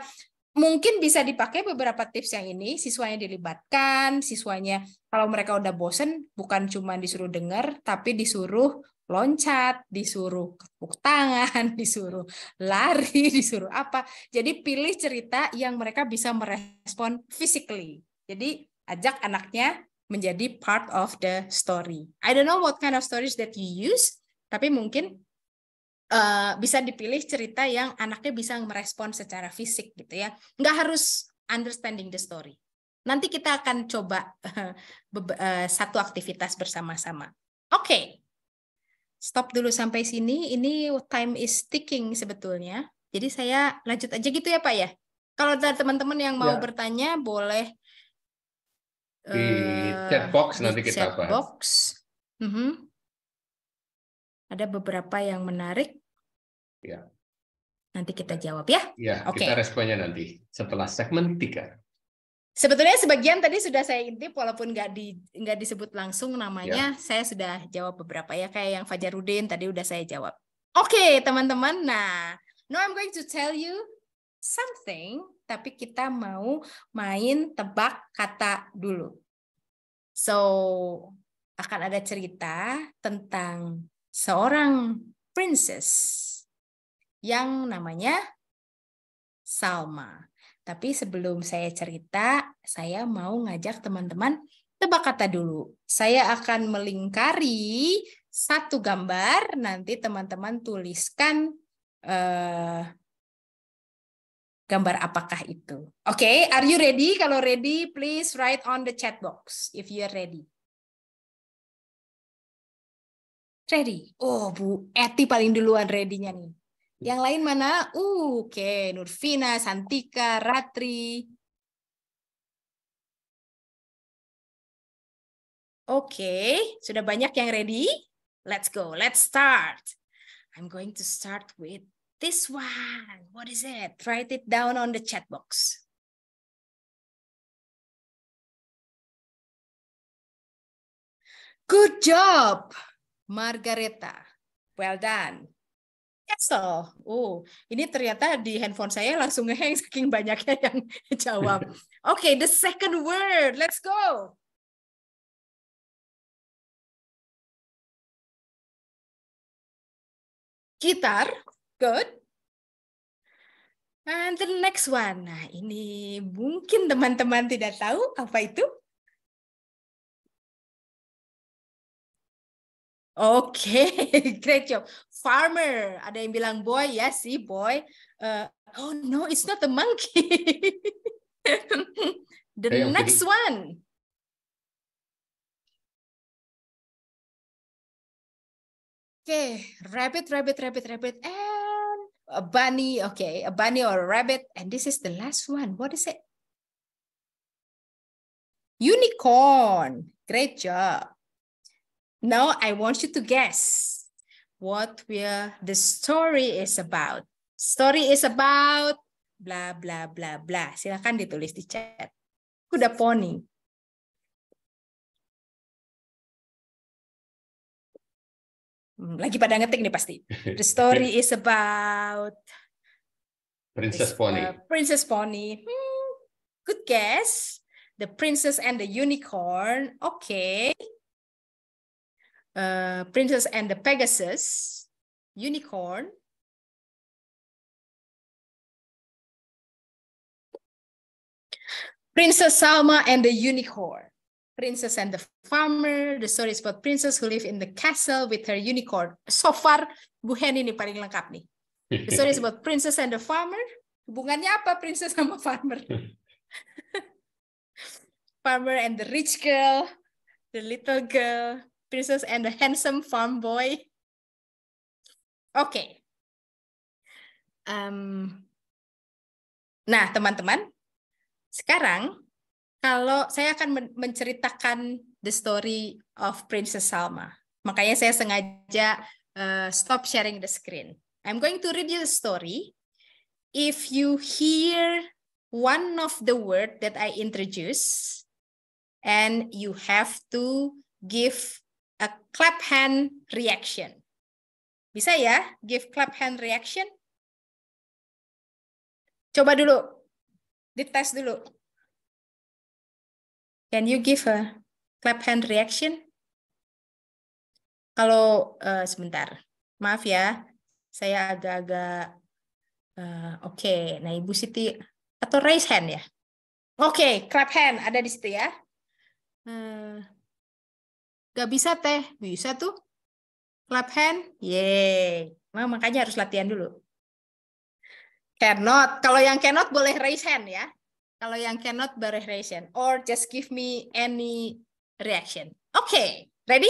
Mungkin bisa dipakai beberapa tips yang ini, siswanya dilibatkan, siswanya kalau mereka udah bosen bukan cuma disuruh dengar tapi disuruh loncat, disuruh tepuk tangan, disuruh lari, disuruh apa. Jadi pilih cerita yang mereka bisa merespon physically. Jadi ajak anaknya menjadi part of the story. I don't know what kind of stories that you use, tapi mungkin uh, bisa dipilih cerita yang anaknya bisa merespon secara fisik gitu ya. Nggak harus understanding the story. Nanti kita akan coba eh, satu aktivitas bersama-sama. Oke, okay stop dulu sampai sini. Ini time is ticking sebetulnya. Jadi saya lanjut aja gitu ya Pak ya. Kalau ada teman-teman yang mau ya. bertanya boleh di uh, chat box di nanti kita chat bahas. Box. Mm -hmm. Ada beberapa yang menarik. Ya. Nanti kita jawab ya. Ya, okay. kita responnya nanti setelah segmen tiga. Sebetulnya sebagian tadi sudah saya intip walaupun nggak di nggak disebut langsung namanya, yeah. saya sudah jawab beberapa ya kayak yang Fajarudin tadi udah saya jawab. Oke okay, teman-teman, nah now I'm going to tell you something, tapi kita mau main tebak kata dulu. So akan ada cerita tentang seorang princess yang namanya Salma. Tapi sebelum saya cerita, saya mau ngajak teman-teman tebak kata dulu. Saya akan melingkari satu gambar, nanti teman-teman tuliskan eh, gambar apakah itu. Oke, okay, are you ready? Kalau ready, please write on the chat box if you are ready. Ready? Oh, Bu Eti paling duluan ready-nya nih. Gitu. Yang lain mana? Uh, oke, okay. Nurvina, Santika, Ratri. Oke, okay. sudah banyak yang ready? Let's go, let's start. I'm going to start with this one. What is it? Write it down on the chat box. Good job, Margareta. Well done. Newcastle. Oh, ini ternyata di handphone saya langsung ngeheng saking banyaknya yang jawab. Oke, okay, the second word. Let's go. Gitar. Good. And the next one. Nah, ini mungkin teman-teman tidak tahu apa itu. Oke, okay, great job. Farmer, ada yang bilang boy ya sih boy. Uh, oh no, it's not a monkey. The hey, next okay. one. Oke, okay, rabbit, rabbit, rabbit, rabbit, and a bunny. Oke, okay, a bunny or a rabbit, and this is the last one. What is it? Unicorn. Great job. Now I want you to guess what will the story is about. Story is about bla bla bla bla. Silakan ditulis di chat. Kuda poni. Hmm, lagi pada ngetik nih pasti. The story is about Princess Pony. Uh, Princess Pony. Hmm, good guess. The Princess and the Unicorn. Oke. Okay. uh, Princess and the Pegasus, Unicorn, Princess Salma and the Unicorn. Princess and the Farmer, the story is about princess who live in the castle with her unicorn. So far, Bu Hen ini paling lengkap nih. The story is about princess and the farmer. Hubungannya apa princess sama farmer? farmer and the rich girl, the little girl, Princess and the Handsome Farm Boy. Oke. Okay. Um, nah, teman-teman, sekarang kalau saya akan menceritakan the story of Princess Salma. Makanya saya sengaja uh, stop sharing the screen. I'm going to read you the story. If you hear one of the word that I introduce, and you have to give a clap hand reaction. Bisa ya? Give clap hand reaction. Coba dulu. Dites dulu. Can you give a clap hand reaction? Kalau uh, sebentar. Maaf ya. Saya agak-agak uh, oke. Okay. Nah, Ibu Siti atau raise hand ya. Oke, okay, clap hand ada di situ ya. Hmm. Gak bisa teh, bisa tuh. Clap hand, yay. Nah, makanya harus latihan dulu. Cannot. Kalau yang cannot boleh raise hand ya. Kalau yang cannot boleh raise hand. Or just give me any reaction. Oke, okay, ready?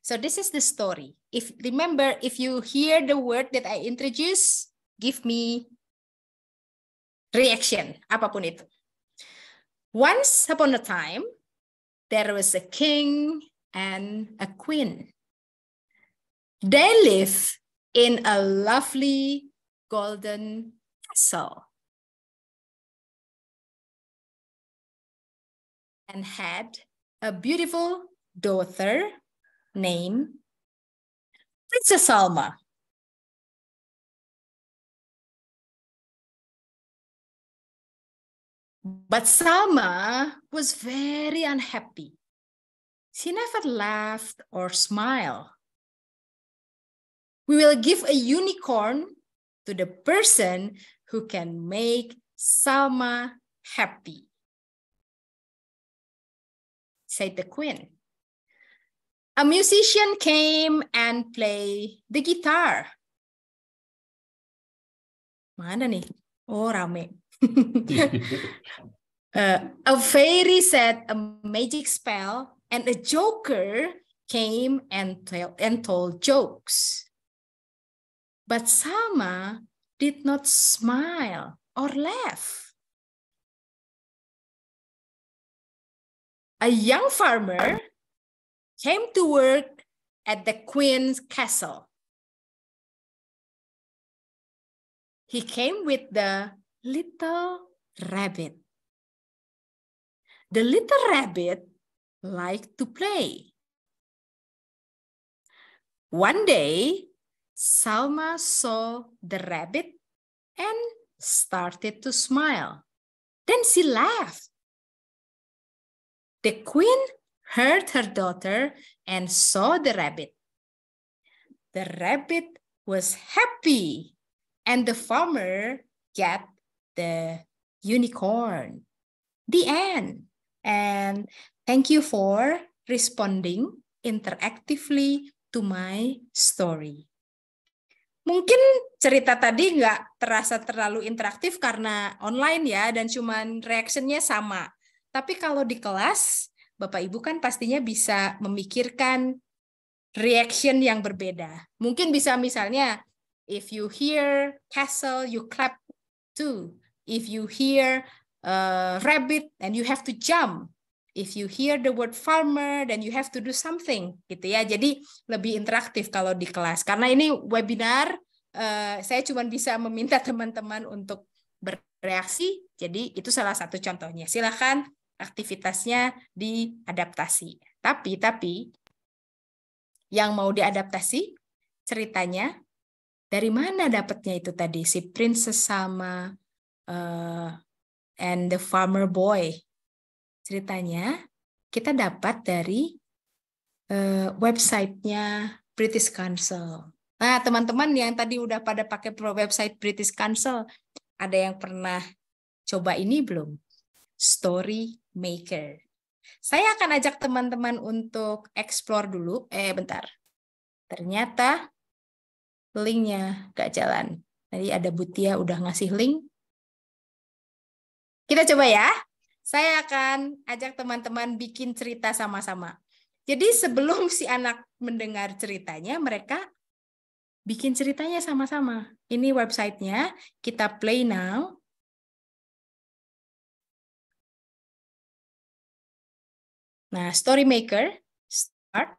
So this is the story. If remember, if you hear the word that I introduce, give me reaction, apapun itu. Once upon a time, there was a king and a queen. They lived in a lovely golden castle and had a beautiful daughter named Princess Alma. But Salma was very unhappy. She never laughed or smiled. We will give a unicorn to the person who can make Salma happy, said the queen. A musician came and played the guitar. Mana nih? Oh, rame. uh, a fairy said a magic spell, and a joker came and, tell, and told jokes. But Sama did not smile or laugh. A young farmer came to work at the queen's castle. He came with the little rabbit. The little rabbit liked to play. One day, Salma saw the rabbit and started to smile. Then she laughed. The queen heard her daughter and saw the rabbit. The rabbit was happy, and the farmer got the unicorn. The end. And thank you for responding interactively to my story. Mungkin cerita tadi nggak terasa terlalu interaktif karena online ya dan cuman reactionnya sama. Tapi kalau di kelas, Bapak Ibu kan pastinya bisa memikirkan reaction yang berbeda. Mungkin bisa misalnya, if you hear castle, you clap too. If you hear a rabbit, and you have to jump. If you hear the word farmer, then you have to do something, gitu ya. Jadi lebih interaktif kalau di kelas. Karena ini webinar, uh, saya cuma bisa meminta teman-teman untuk bereaksi. Jadi itu salah satu contohnya. Silahkan aktivitasnya diadaptasi. Tapi, tapi yang mau diadaptasi ceritanya dari mana dapatnya itu tadi si princess sama uh, and the Farmer Boy. Ceritanya kita dapat dari uh, websitenya British Council. Nah, teman-teman yang tadi udah pada pakai website British Council, ada yang pernah coba ini belum? Story Maker. Saya akan ajak teman-teman untuk explore dulu. Eh, bentar. Ternyata linknya gak jalan. Tadi ada Butia udah ngasih link, kita coba ya. Saya akan ajak teman-teman bikin cerita sama-sama. Jadi sebelum si anak mendengar ceritanya, mereka bikin ceritanya sama-sama. Ini websitenya, kita play now. Nah, story maker, start.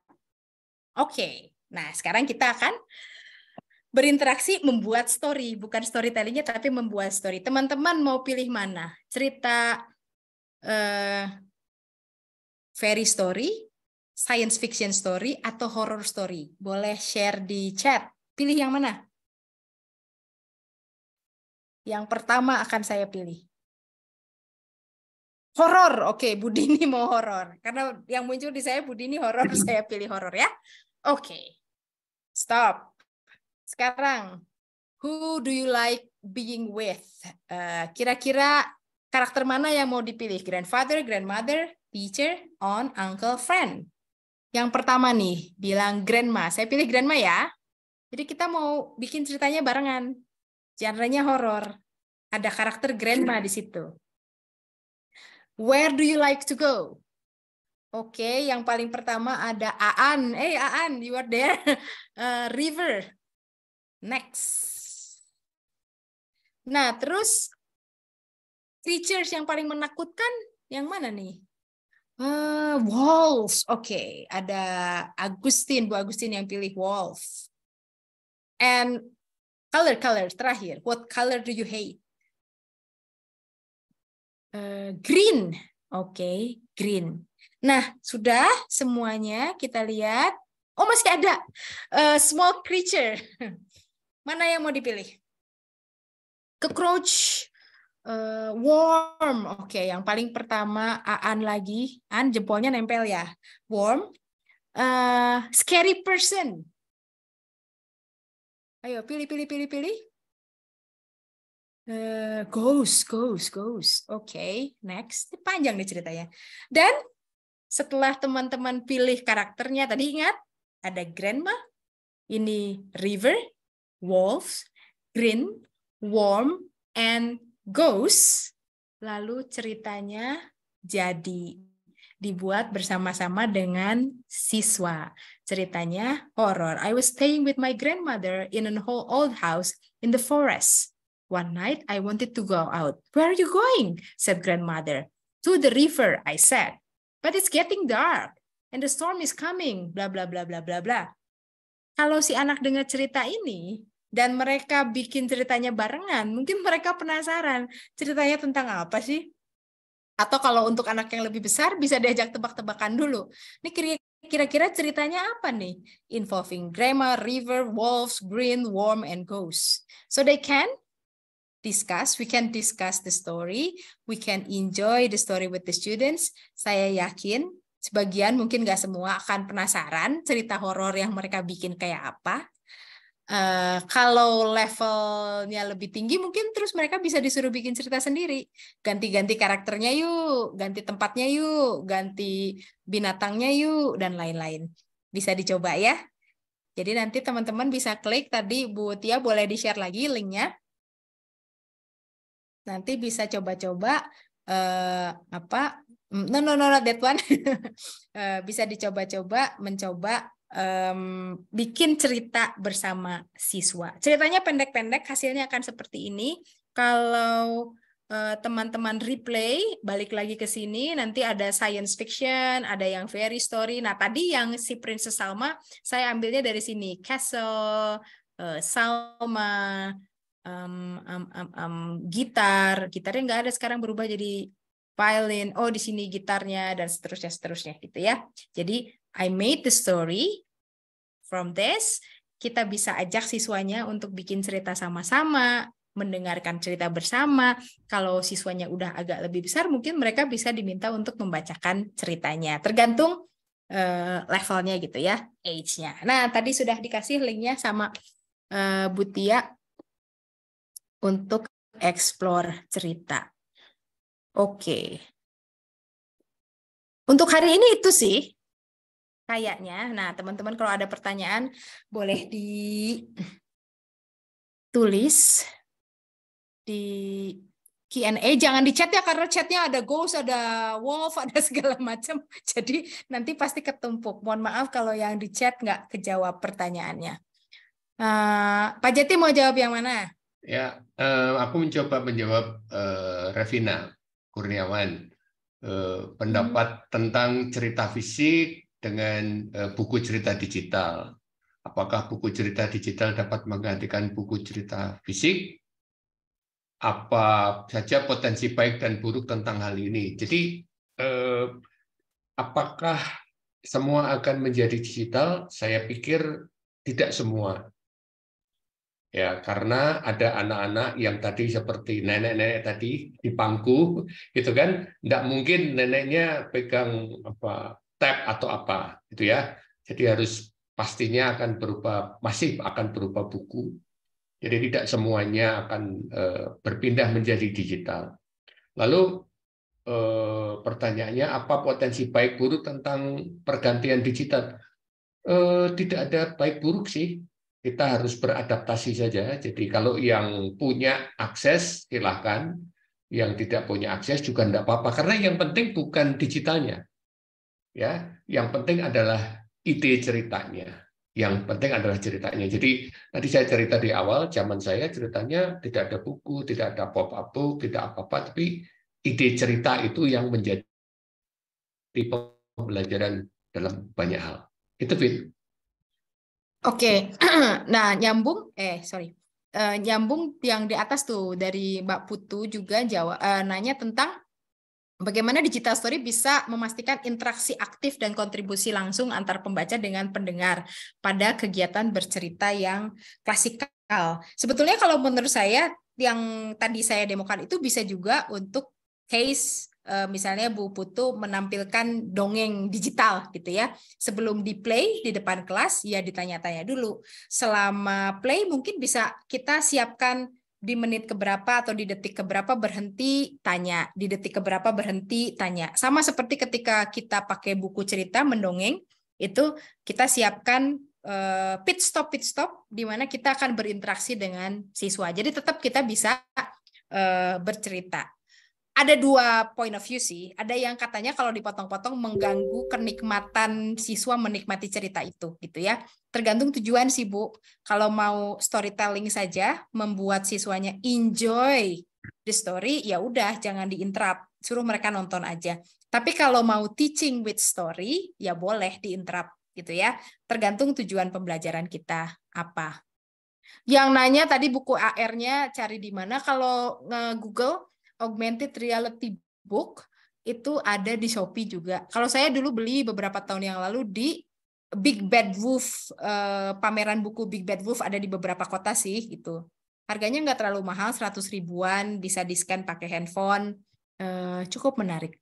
Oke, okay. nah sekarang kita akan berinteraksi membuat story, bukan storytellingnya tapi membuat story. Teman-teman mau pilih mana? Cerita uh, fairy story, science fiction story, atau horror story? Boleh share di chat. Pilih yang mana? Yang pertama akan saya pilih. horror oke, Budi ini mau horror Karena yang muncul di saya Budi ini horror saya pilih horror ya. Oke, stop. Sekarang, who do you like being with? kira eh, kira-kira karakter mana yang mau dipilih? Grandfather, grandmother, teacher, aunt, uncle, friend. Yang pertama nih, bilang grandma. Saya pilih grandma ya. Jadi kita mau bikin ceritanya barengan. genrenya horor. Ada karakter grandma di situ. Where do you like to go? Oke, okay, yang paling pertama ada Aan. Eh, hey, Aan, you are there. Uh, river. Next. Nah, terus creatures yang paling menakutkan yang mana nih? Uh, eh, wolves. Oke, okay. ada Agustin, Bu Agustin yang pilih wolf. And color color terakhir. What color do you hate? Uh, green. Oke, okay, green. Nah, sudah semuanya kita lihat. Oh, masih ada uh, small creature. Mana yang mau dipilih? Cockroach uh, eh, worm. Oke, okay, yang paling pertama Aan lagi. an jempolnya nempel ya. warm, Uh, scary person. Ayo pilih pilih pilih pilih. Uh, ghost, ghost, ghost. Oke, okay, next. Panjang nih ceritanya. Dan setelah teman-teman pilih karakternya tadi ingat ada grandma, ini river, wolves, green, warm, and ghost. Lalu ceritanya jadi dibuat bersama-sama dengan siswa. Ceritanya horror. I was staying with my grandmother in an old house in the forest. One night I wanted to go out. Where are you going? said grandmother. To the river, I said. But it's getting dark and the storm is coming, bla bla bla bla bla bla. Kalau si anak dengar cerita ini, dan mereka bikin ceritanya barengan, mungkin mereka penasaran ceritanya tentang apa sih? Atau kalau untuk anak yang lebih besar bisa diajak tebak-tebakan dulu. Ini kira-kira ceritanya apa nih? Involving grandma, river, wolves, green, warm, and ghosts. So they can discuss, we can discuss the story, we can enjoy the story with the students. Saya yakin sebagian mungkin nggak semua akan penasaran cerita horor yang mereka bikin kayak apa. Uh, kalau levelnya lebih tinggi mungkin terus mereka bisa disuruh bikin cerita sendiri ganti-ganti karakternya yuk ganti tempatnya yuk ganti binatangnya yuk dan lain-lain bisa dicoba ya jadi nanti teman-teman bisa klik tadi Bu Tia boleh di share lagi linknya nanti bisa coba-coba uh, apa mm, no no no not that one uh, bisa dicoba-coba mencoba um, bikin cerita bersama siswa. Ceritanya pendek-pendek, hasilnya akan seperti ini. Kalau eh, teman-teman replay balik lagi ke sini nanti ada science fiction ada yang fairy story nah tadi yang si Princess Salma saya ambilnya dari sini castle uh, Salma um, um, um, um, gitar gitarnya nggak ada sekarang berubah jadi violin oh di sini gitarnya dan seterusnya seterusnya gitu ya jadi I made the story from this, kita bisa ajak siswanya untuk bikin cerita sama-sama, mendengarkan cerita bersama. Kalau siswanya udah agak lebih besar, mungkin mereka bisa diminta untuk membacakan ceritanya. Tergantung uh, levelnya gitu ya, age-nya. Nah, tadi sudah dikasih linknya sama uh, eh, Butia untuk explore cerita. Oke. Okay. Untuk hari ini itu sih kayaknya. Nah, teman-teman kalau ada pertanyaan boleh ditulis di Q&A jangan di chat ya karena chatnya ada ghost, ada wolf, ada segala macam. Jadi nanti pasti ketumpuk. Mohon maaf kalau yang di chat nggak kejawab pertanyaannya. Uh, Pak Jati mau jawab yang mana? Ya, uh, aku mencoba menjawab uh, Revina Kurniawan. Uh, pendapat hmm. tentang cerita fisik dengan eh, buku cerita digital. Apakah buku cerita digital dapat menggantikan buku cerita fisik? Apa saja potensi baik dan buruk tentang hal ini? Jadi, eh, apakah semua akan menjadi digital? Saya pikir tidak semua. Ya, karena ada anak-anak yang tadi seperti nenek-nenek tadi di pangku, gitu kan, tidak mungkin neneknya pegang apa step atau apa itu ya jadi harus pastinya akan berupa masih akan berupa buku jadi tidak semuanya akan eh, berpindah menjadi digital lalu eh, pertanyaannya apa potensi baik buruk tentang pergantian digital eh, tidak ada baik buruk sih kita harus beradaptasi saja. Jadi kalau yang punya akses silahkan, yang tidak punya akses juga tidak apa-apa. Karena yang penting bukan digitalnya, ya yang penting adalah ide ceritanya yang penting adalah ceritanya. Jadi tadi saya cerita di awal, zaman saya ceritanya tidak ada buku, tidak ada pop up book, tidak apa-apa, tapi ide cerita itu yang menjadi tipe pembelajaran dalam banyak hal. Itu Fit. Oke, okay. nah nyambung, eh sorry, uh, nyambung yang di atas tuh dari Mbak Putu juga jawab uh, eh, nanya tentang Bagaimana digital story bisa memastikan interaksi aktif dan kontribusi langsung antar pembaca dengan pendengar pada kegiatan bercerita yang klasikal? Sebetulnya kalau menurut saya yang tadi saya demokan itu bisa juga untuk case eh, misalnya Bu Putu menampilkan dongeng digital gitu ya. Sebelum di play di depan kelas ya ditanya-tanya dulu. Selama play mungkin bisa kita siapkan di menit keberapa atau di detik keberapa berhenti tanya, di detik keberapa berhenti tanya. Sama seperti ketika kita pakai buku cerita mendongeng, itu kita siapkan uh, pit stop pit stop di mana kita akan berinteraksi dengan siswa. Jadi tetap kita bisa uh, bercerita ada dua point of view sih. Ada yang katanya kalau dipotong-potong mengganggu kenikmatan siswa menikmati cerita itu gitu ya. Tergantung tujuan sih Bu. Kalau mau storytelling saja membuat siswanya enjoy the story, ya udah jangan diinterap, Suruh mereka nonton aja. Tapi kalau mau teaching with story, ya boleh diinterap, gitu ya. Tergantung tujuan pembelajaran kita apa. Yang nanya tadi buku AR-nya cari di mana? Kalau nge-Google eh, augmented reality book itu ada di Shopee juga. Kalau saya dulu beli beberapa tahun yang lalu di Big Bad Wolf eh, pameran buku Big Bad Wolf ada di beberapa kota sih gitu. Harganya nggak terlalu mahal, 100 ribuan, bisa di-scan pakai handphone. Eh, cukup menarik.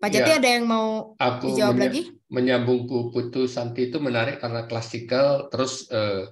Pak Jati ya, ada yang mau aku dijawab lagi? Menyambung buku Putu Santi itu menarik karena klasikal terus eh,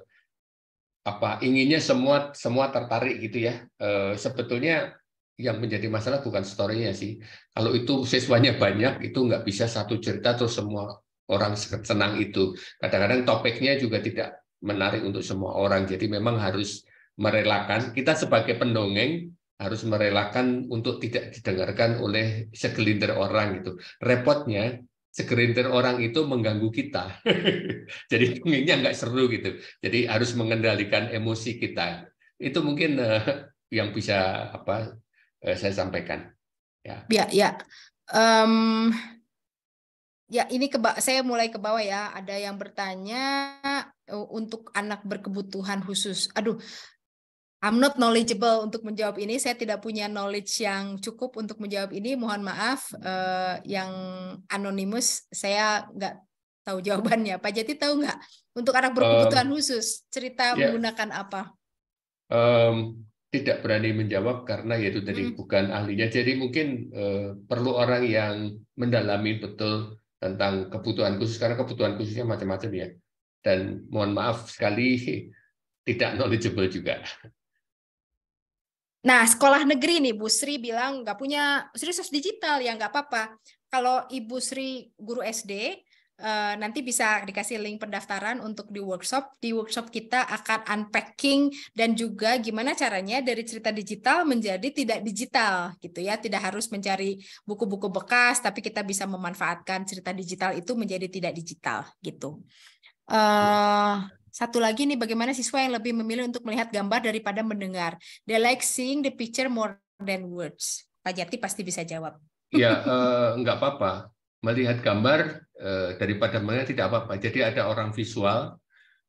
apa inginnya semua semua tertarik gitu ya. E, sebetulnya yang menjadi masalah bukan story-nya sih. Kalau itu siswanya banyak, itu nggak bisa satu cerita terus semua orang senang itu. Kadang-kadang topiknya juga tidak menarik untuk semua orang. Jadi memang harus merelakan. Kita sebagai pendongeng harus merelakan untuk tidak didengarkan oleh segelintir orang itu Repotnya segerintir orang itu mengganggu kita. Jadi dongengnya nggak seru gitu. Jadi harus mengendalikan emosi kita. Itu mungkin uh, yang bisa apa uh, saya sampaikan. Ya, ya. ya. Um, ya ini ke saya mulai ke bawah ya. Ada yang bertanya eh, untuk anak berkebutuhan khusus. Aduh, I'm not knowledgeable untuk menjawab ini. Saya tidak punya knowledge yang cukup untuk menjawab ini. Mohon maaf, uh, yang anonimus saya nggak tahu jawabannya. Pak Jati tahu nggak untuk anak berkebutuhan um, khusus cerita yeah. menggunakan apa? Um, tidak berani menjawab karena yaitu dari hmm. bukan ahlinya. Jadi mungkin uh, perlu orang yang mendalami betul tentang kebutuhan khusus karena kebutuhan khususnya macam-macam ya. Dan mohon maaf sekali tidak knowledgeable juga. Nah, sekolah negeri nih, Bu Sri bilang nggak punya resource digital, ya nggak apa-apa. Kalau Ibu Sri guru SD, eh, nanti bisa dikasih link pendaftaran untuk di workshop. Di workshop kita akan unpacking dan juga gimana caranya dari cerita digital menjadi tidak digital gitu ya. Tidak harus mencari buku-buku bekas, tapi kita bisa memanfaatkan cerita digital itu menjadi tidak digital gitu. Uh, satu lagi nih bagaimana siswa yang lebih memilih untuk melihat gambar daripada mendengar. They like seeing the picture more than words. Pak Jati pasti bisa jawab. Ya, eh, nggak apa-apa. Melihat gambar eh, daripada mendengar tidak apa-apa. Jadi ada orang visual,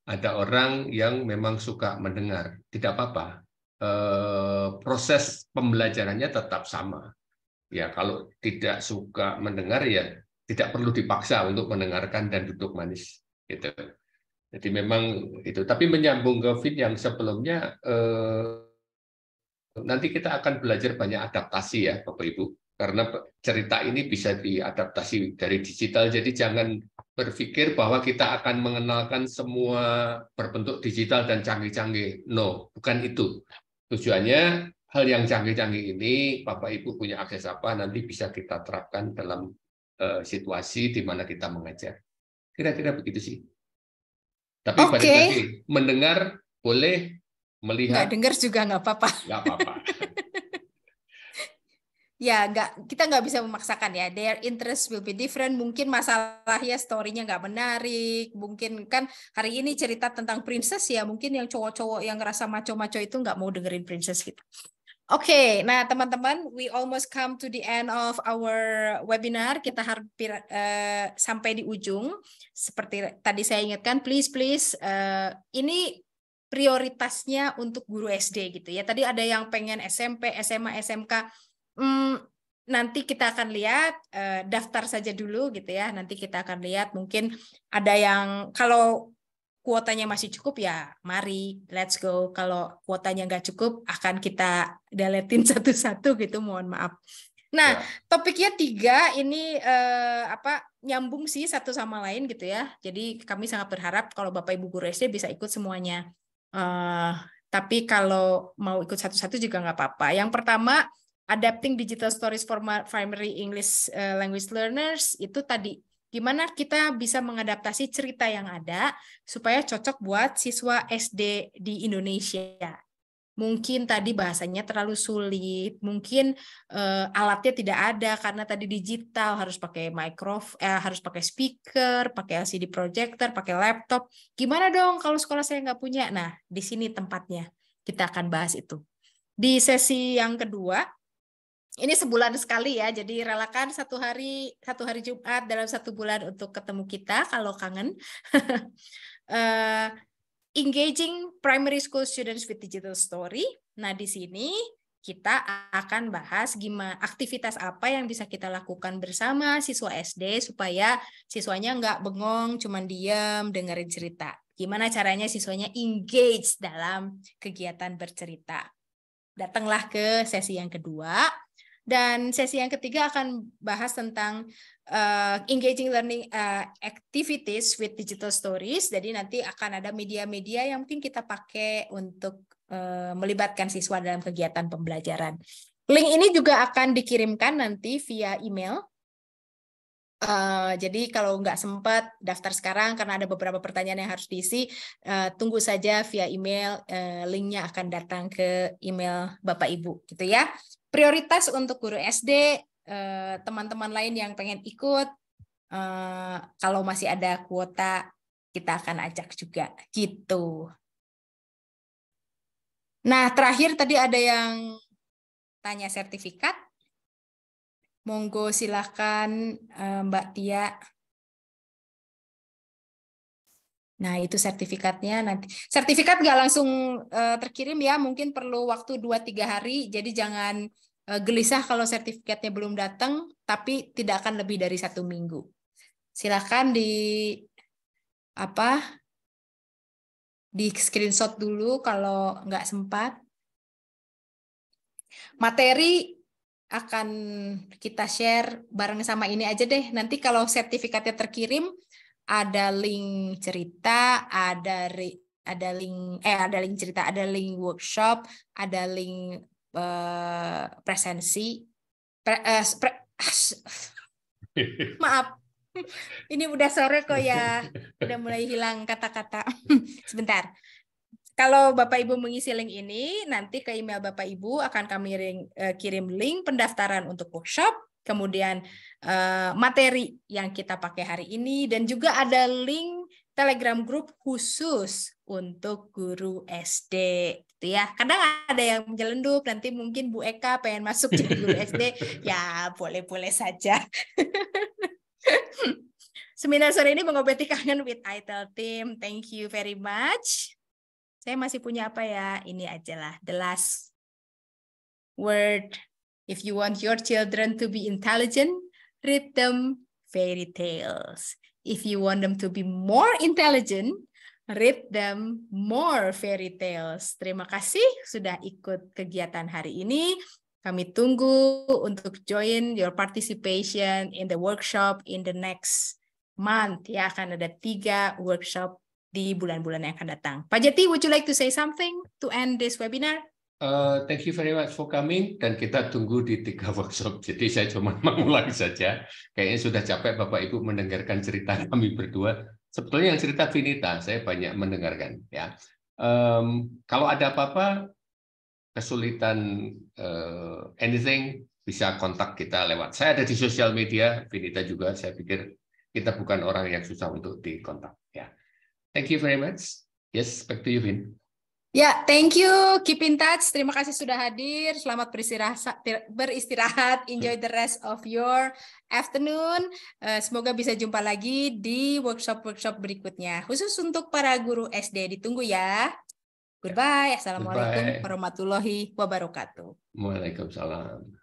ada orang yang memang suka mendengar. Tidak apa-apa. Eh, proses pembelajarannya tetap sama. Ya, kalau tidak suka mendengar ya tidak perlu dipaksa untuk mendengarkan dan duduk manis. Gitu. Jadi memang itu. Tapi menyambung ke Vin yang sebelumnya, eh, nanti kita akan belajar banyak adaptasi ya, Bapak Ibu. Karena cerita ini bisa diadaptasi dari digital, jadi jangan berpikir bahwa kita akan mengenalkan semua berbentuk digital dan canggih-canggih. No, bukan itu. Tujuannya hal yang canggih-canggih ini Bapak Ibu punya akses apa nanti bisa kita terapkan dalam eh, situasi di mana kita mengajar. Kira-kira begitu sih. Tapi okay. pada mendengar boleh melihat. Nggak dengar juga nggak apa-apa. Nggak apa-apa. ya nggak kita nggak bisa memaksakan ya their interest will be different mungkin masalahnya story-nya nggak menarik mungkin kan hari ini cerita tentang princess ya mungkin yang cowok-cowok yang ngerasa maco-maco itu nggak mau dengerin princess gitu okay, nah teman-teman, we almost come to the end of our webinar. Kita hampir uh, sampai di ujung. Seperti tadi saya ingatkan, please please uh, ini prioritasnya untuk guru SD gitu ya. Tadi ada yang pengen SMP, SMA, SMK. Hmm, nanti kita akan lihat uh, daftar saja dulu gitu ya. Nanti kita akan lihat mungkin ada yang kalau kuotanya masih cukup ya mari let's go kalau kuotanya nggak cukup akan kita deletin satu-satu gitu mohon maaf nah ya. topiknya tiga ini eh, apa nyambung sih satu sama lain gitu ya jadi kami sangat berharap kalau bapak ibu guru SD bisa ikut semuanya eh, tapi kalau mau ikut satu-satu juga nggak apa-apa yang pertama adapting digital stories for primary English eh, language learners itu tadi gimana kita bisa mengadaptasi cerita yang ada supaya cocok buat siswa SD di Indonesia. Mungkin tadi bahasanya terlalu sulit, mungkin uh, alatnya tidak ada karena tadi digital harus pakai microphone eh, harus pakai speaker, pakai LCD projector, pakai laptop. Gimana dong kalau sekolah saya nggak punya? Nah, di sini tempatnya kita akan bahas itu. Di sesi yang kedua, ini sebulan sekali ya, jadi relakan satu hari satu hari Jumat dalam satu bulan untuk ketemu kita kalau kangen. uh, engaging primary school students with digital story. Nah di sini kita akan bahas gimana aktivitas apa yang bisa kita lakukan bersama siswa SD supaya siswanya nggak bengong, cuma diam, dengerin cerita. Gimana caranya siswanya engage dalam kegiatan bercerita. Datanglah ke sesi yang kedua. Dan sesi yang ketiga akan bahas tentang uh, engaging learning uh, activities with digital stories. Jadi nanti akan ada media-media yang mungkin kita pakai untuk uh, melibatkan siswa dalam kegiatan pembelajaran. Link ini juga akan dikirimkan nanti via email Uh, jadi kalau nggak sempat daftar sekarang karena ada beberapa pertanyaan yang harus diisi, uh, tunggu saja via email. Uh, linknya akan datang ke email Bapak Ibu, gitu ya prioritas untuk guru SD, eh, teman-teman lain yang pengen ikut, eh, kalau masih ada kuota, kita akan ajak juga gitu. Nah, terakhir tadi ada yang tanya sertifikat. Monggo silahkan eh, Mbak Tia. Nah, itu sertifikatnya nanti. Sertifikat nggak langsung uh, terkirim ya, mungkin perlu waktu 2 tiga hari. Jadi jangan uh, gelisah kalau sertifikatnya belum datang, tapi tidak akan lebih dari satu minggu. Silahkan di apa di screenshot dulu kalau nggak sempat. Materi akan kita share bareng sama ini aja deh. Nanti kalau sertifikatnya terkirim, ada link cerita, ada re, ada link eh ada link cerita, ada link workshop, ada link uh, presensi. Pre, uh, pre, maaf, ini udah sore kok ya, udah mulai hilang kata-kata. Sebentar. Kalau Bapak Ibu mengisi link ini, nanti ke email Bapak Ibu akan kami eh, kirim link pendaftaran untuk workshop, kemudian uh, materi yang kita pakai hari ini, dan juga ada link Telegram grup khusus untuk guru SD gitu ya. Kadang ada yang menjelenduk nanti mungkin Bu Eka pengen masuk jadi guru SD, ya boleh-boleh saja. Seminar sore ini mengobati kangen with title team. Thank you very much. Saya masih punya apa ya? Ini aja The last word If you want your children to be intelligent, read them fairy tales. If you want them to be more intelligent, read them more fairy tales. Terima kasih sudah ikut kegiatan hari ini. Kami tunggu untuk join your participation in the workshop in the next month. Ya, akan ada tiga workshop di bulan-bulan yang akan datang. Pak Jati, would you like to say something to end this webinar? Uh, thank you very much for coming dan kita tunggu di tiga workshop. Jadi saya cuma mengulangi saja. Kayaknya sudah capek Bapak Ibu mendengarkan cerita kami berdua. Sebetulnya yang cerita Vinita saya banyak mendengarkan ya. Um, kalau ada apa-apa kesulitan uh, anything bisa kontak kita lewat. Saya ada di sosial media, Vinita juga. Saya pikir kita bukan orang yang susah untuk dikontak ya. Thank you very much. Yes, back to you, Vin. Ya, thank you. Keep in touch. Terima kasih sudah hadir. Selamat beristirahat, beristirahat. Enjoy the rest of your afternoon. Eh, semoga bisa jumpa lagi di workshop-workshop berikutnya. Khusus untuk para guru SD. Ditunggu ya. Goodbye. Assalamualaikum Goodbye. warahmatullahi wabarakatuh. Waalaikumsalam.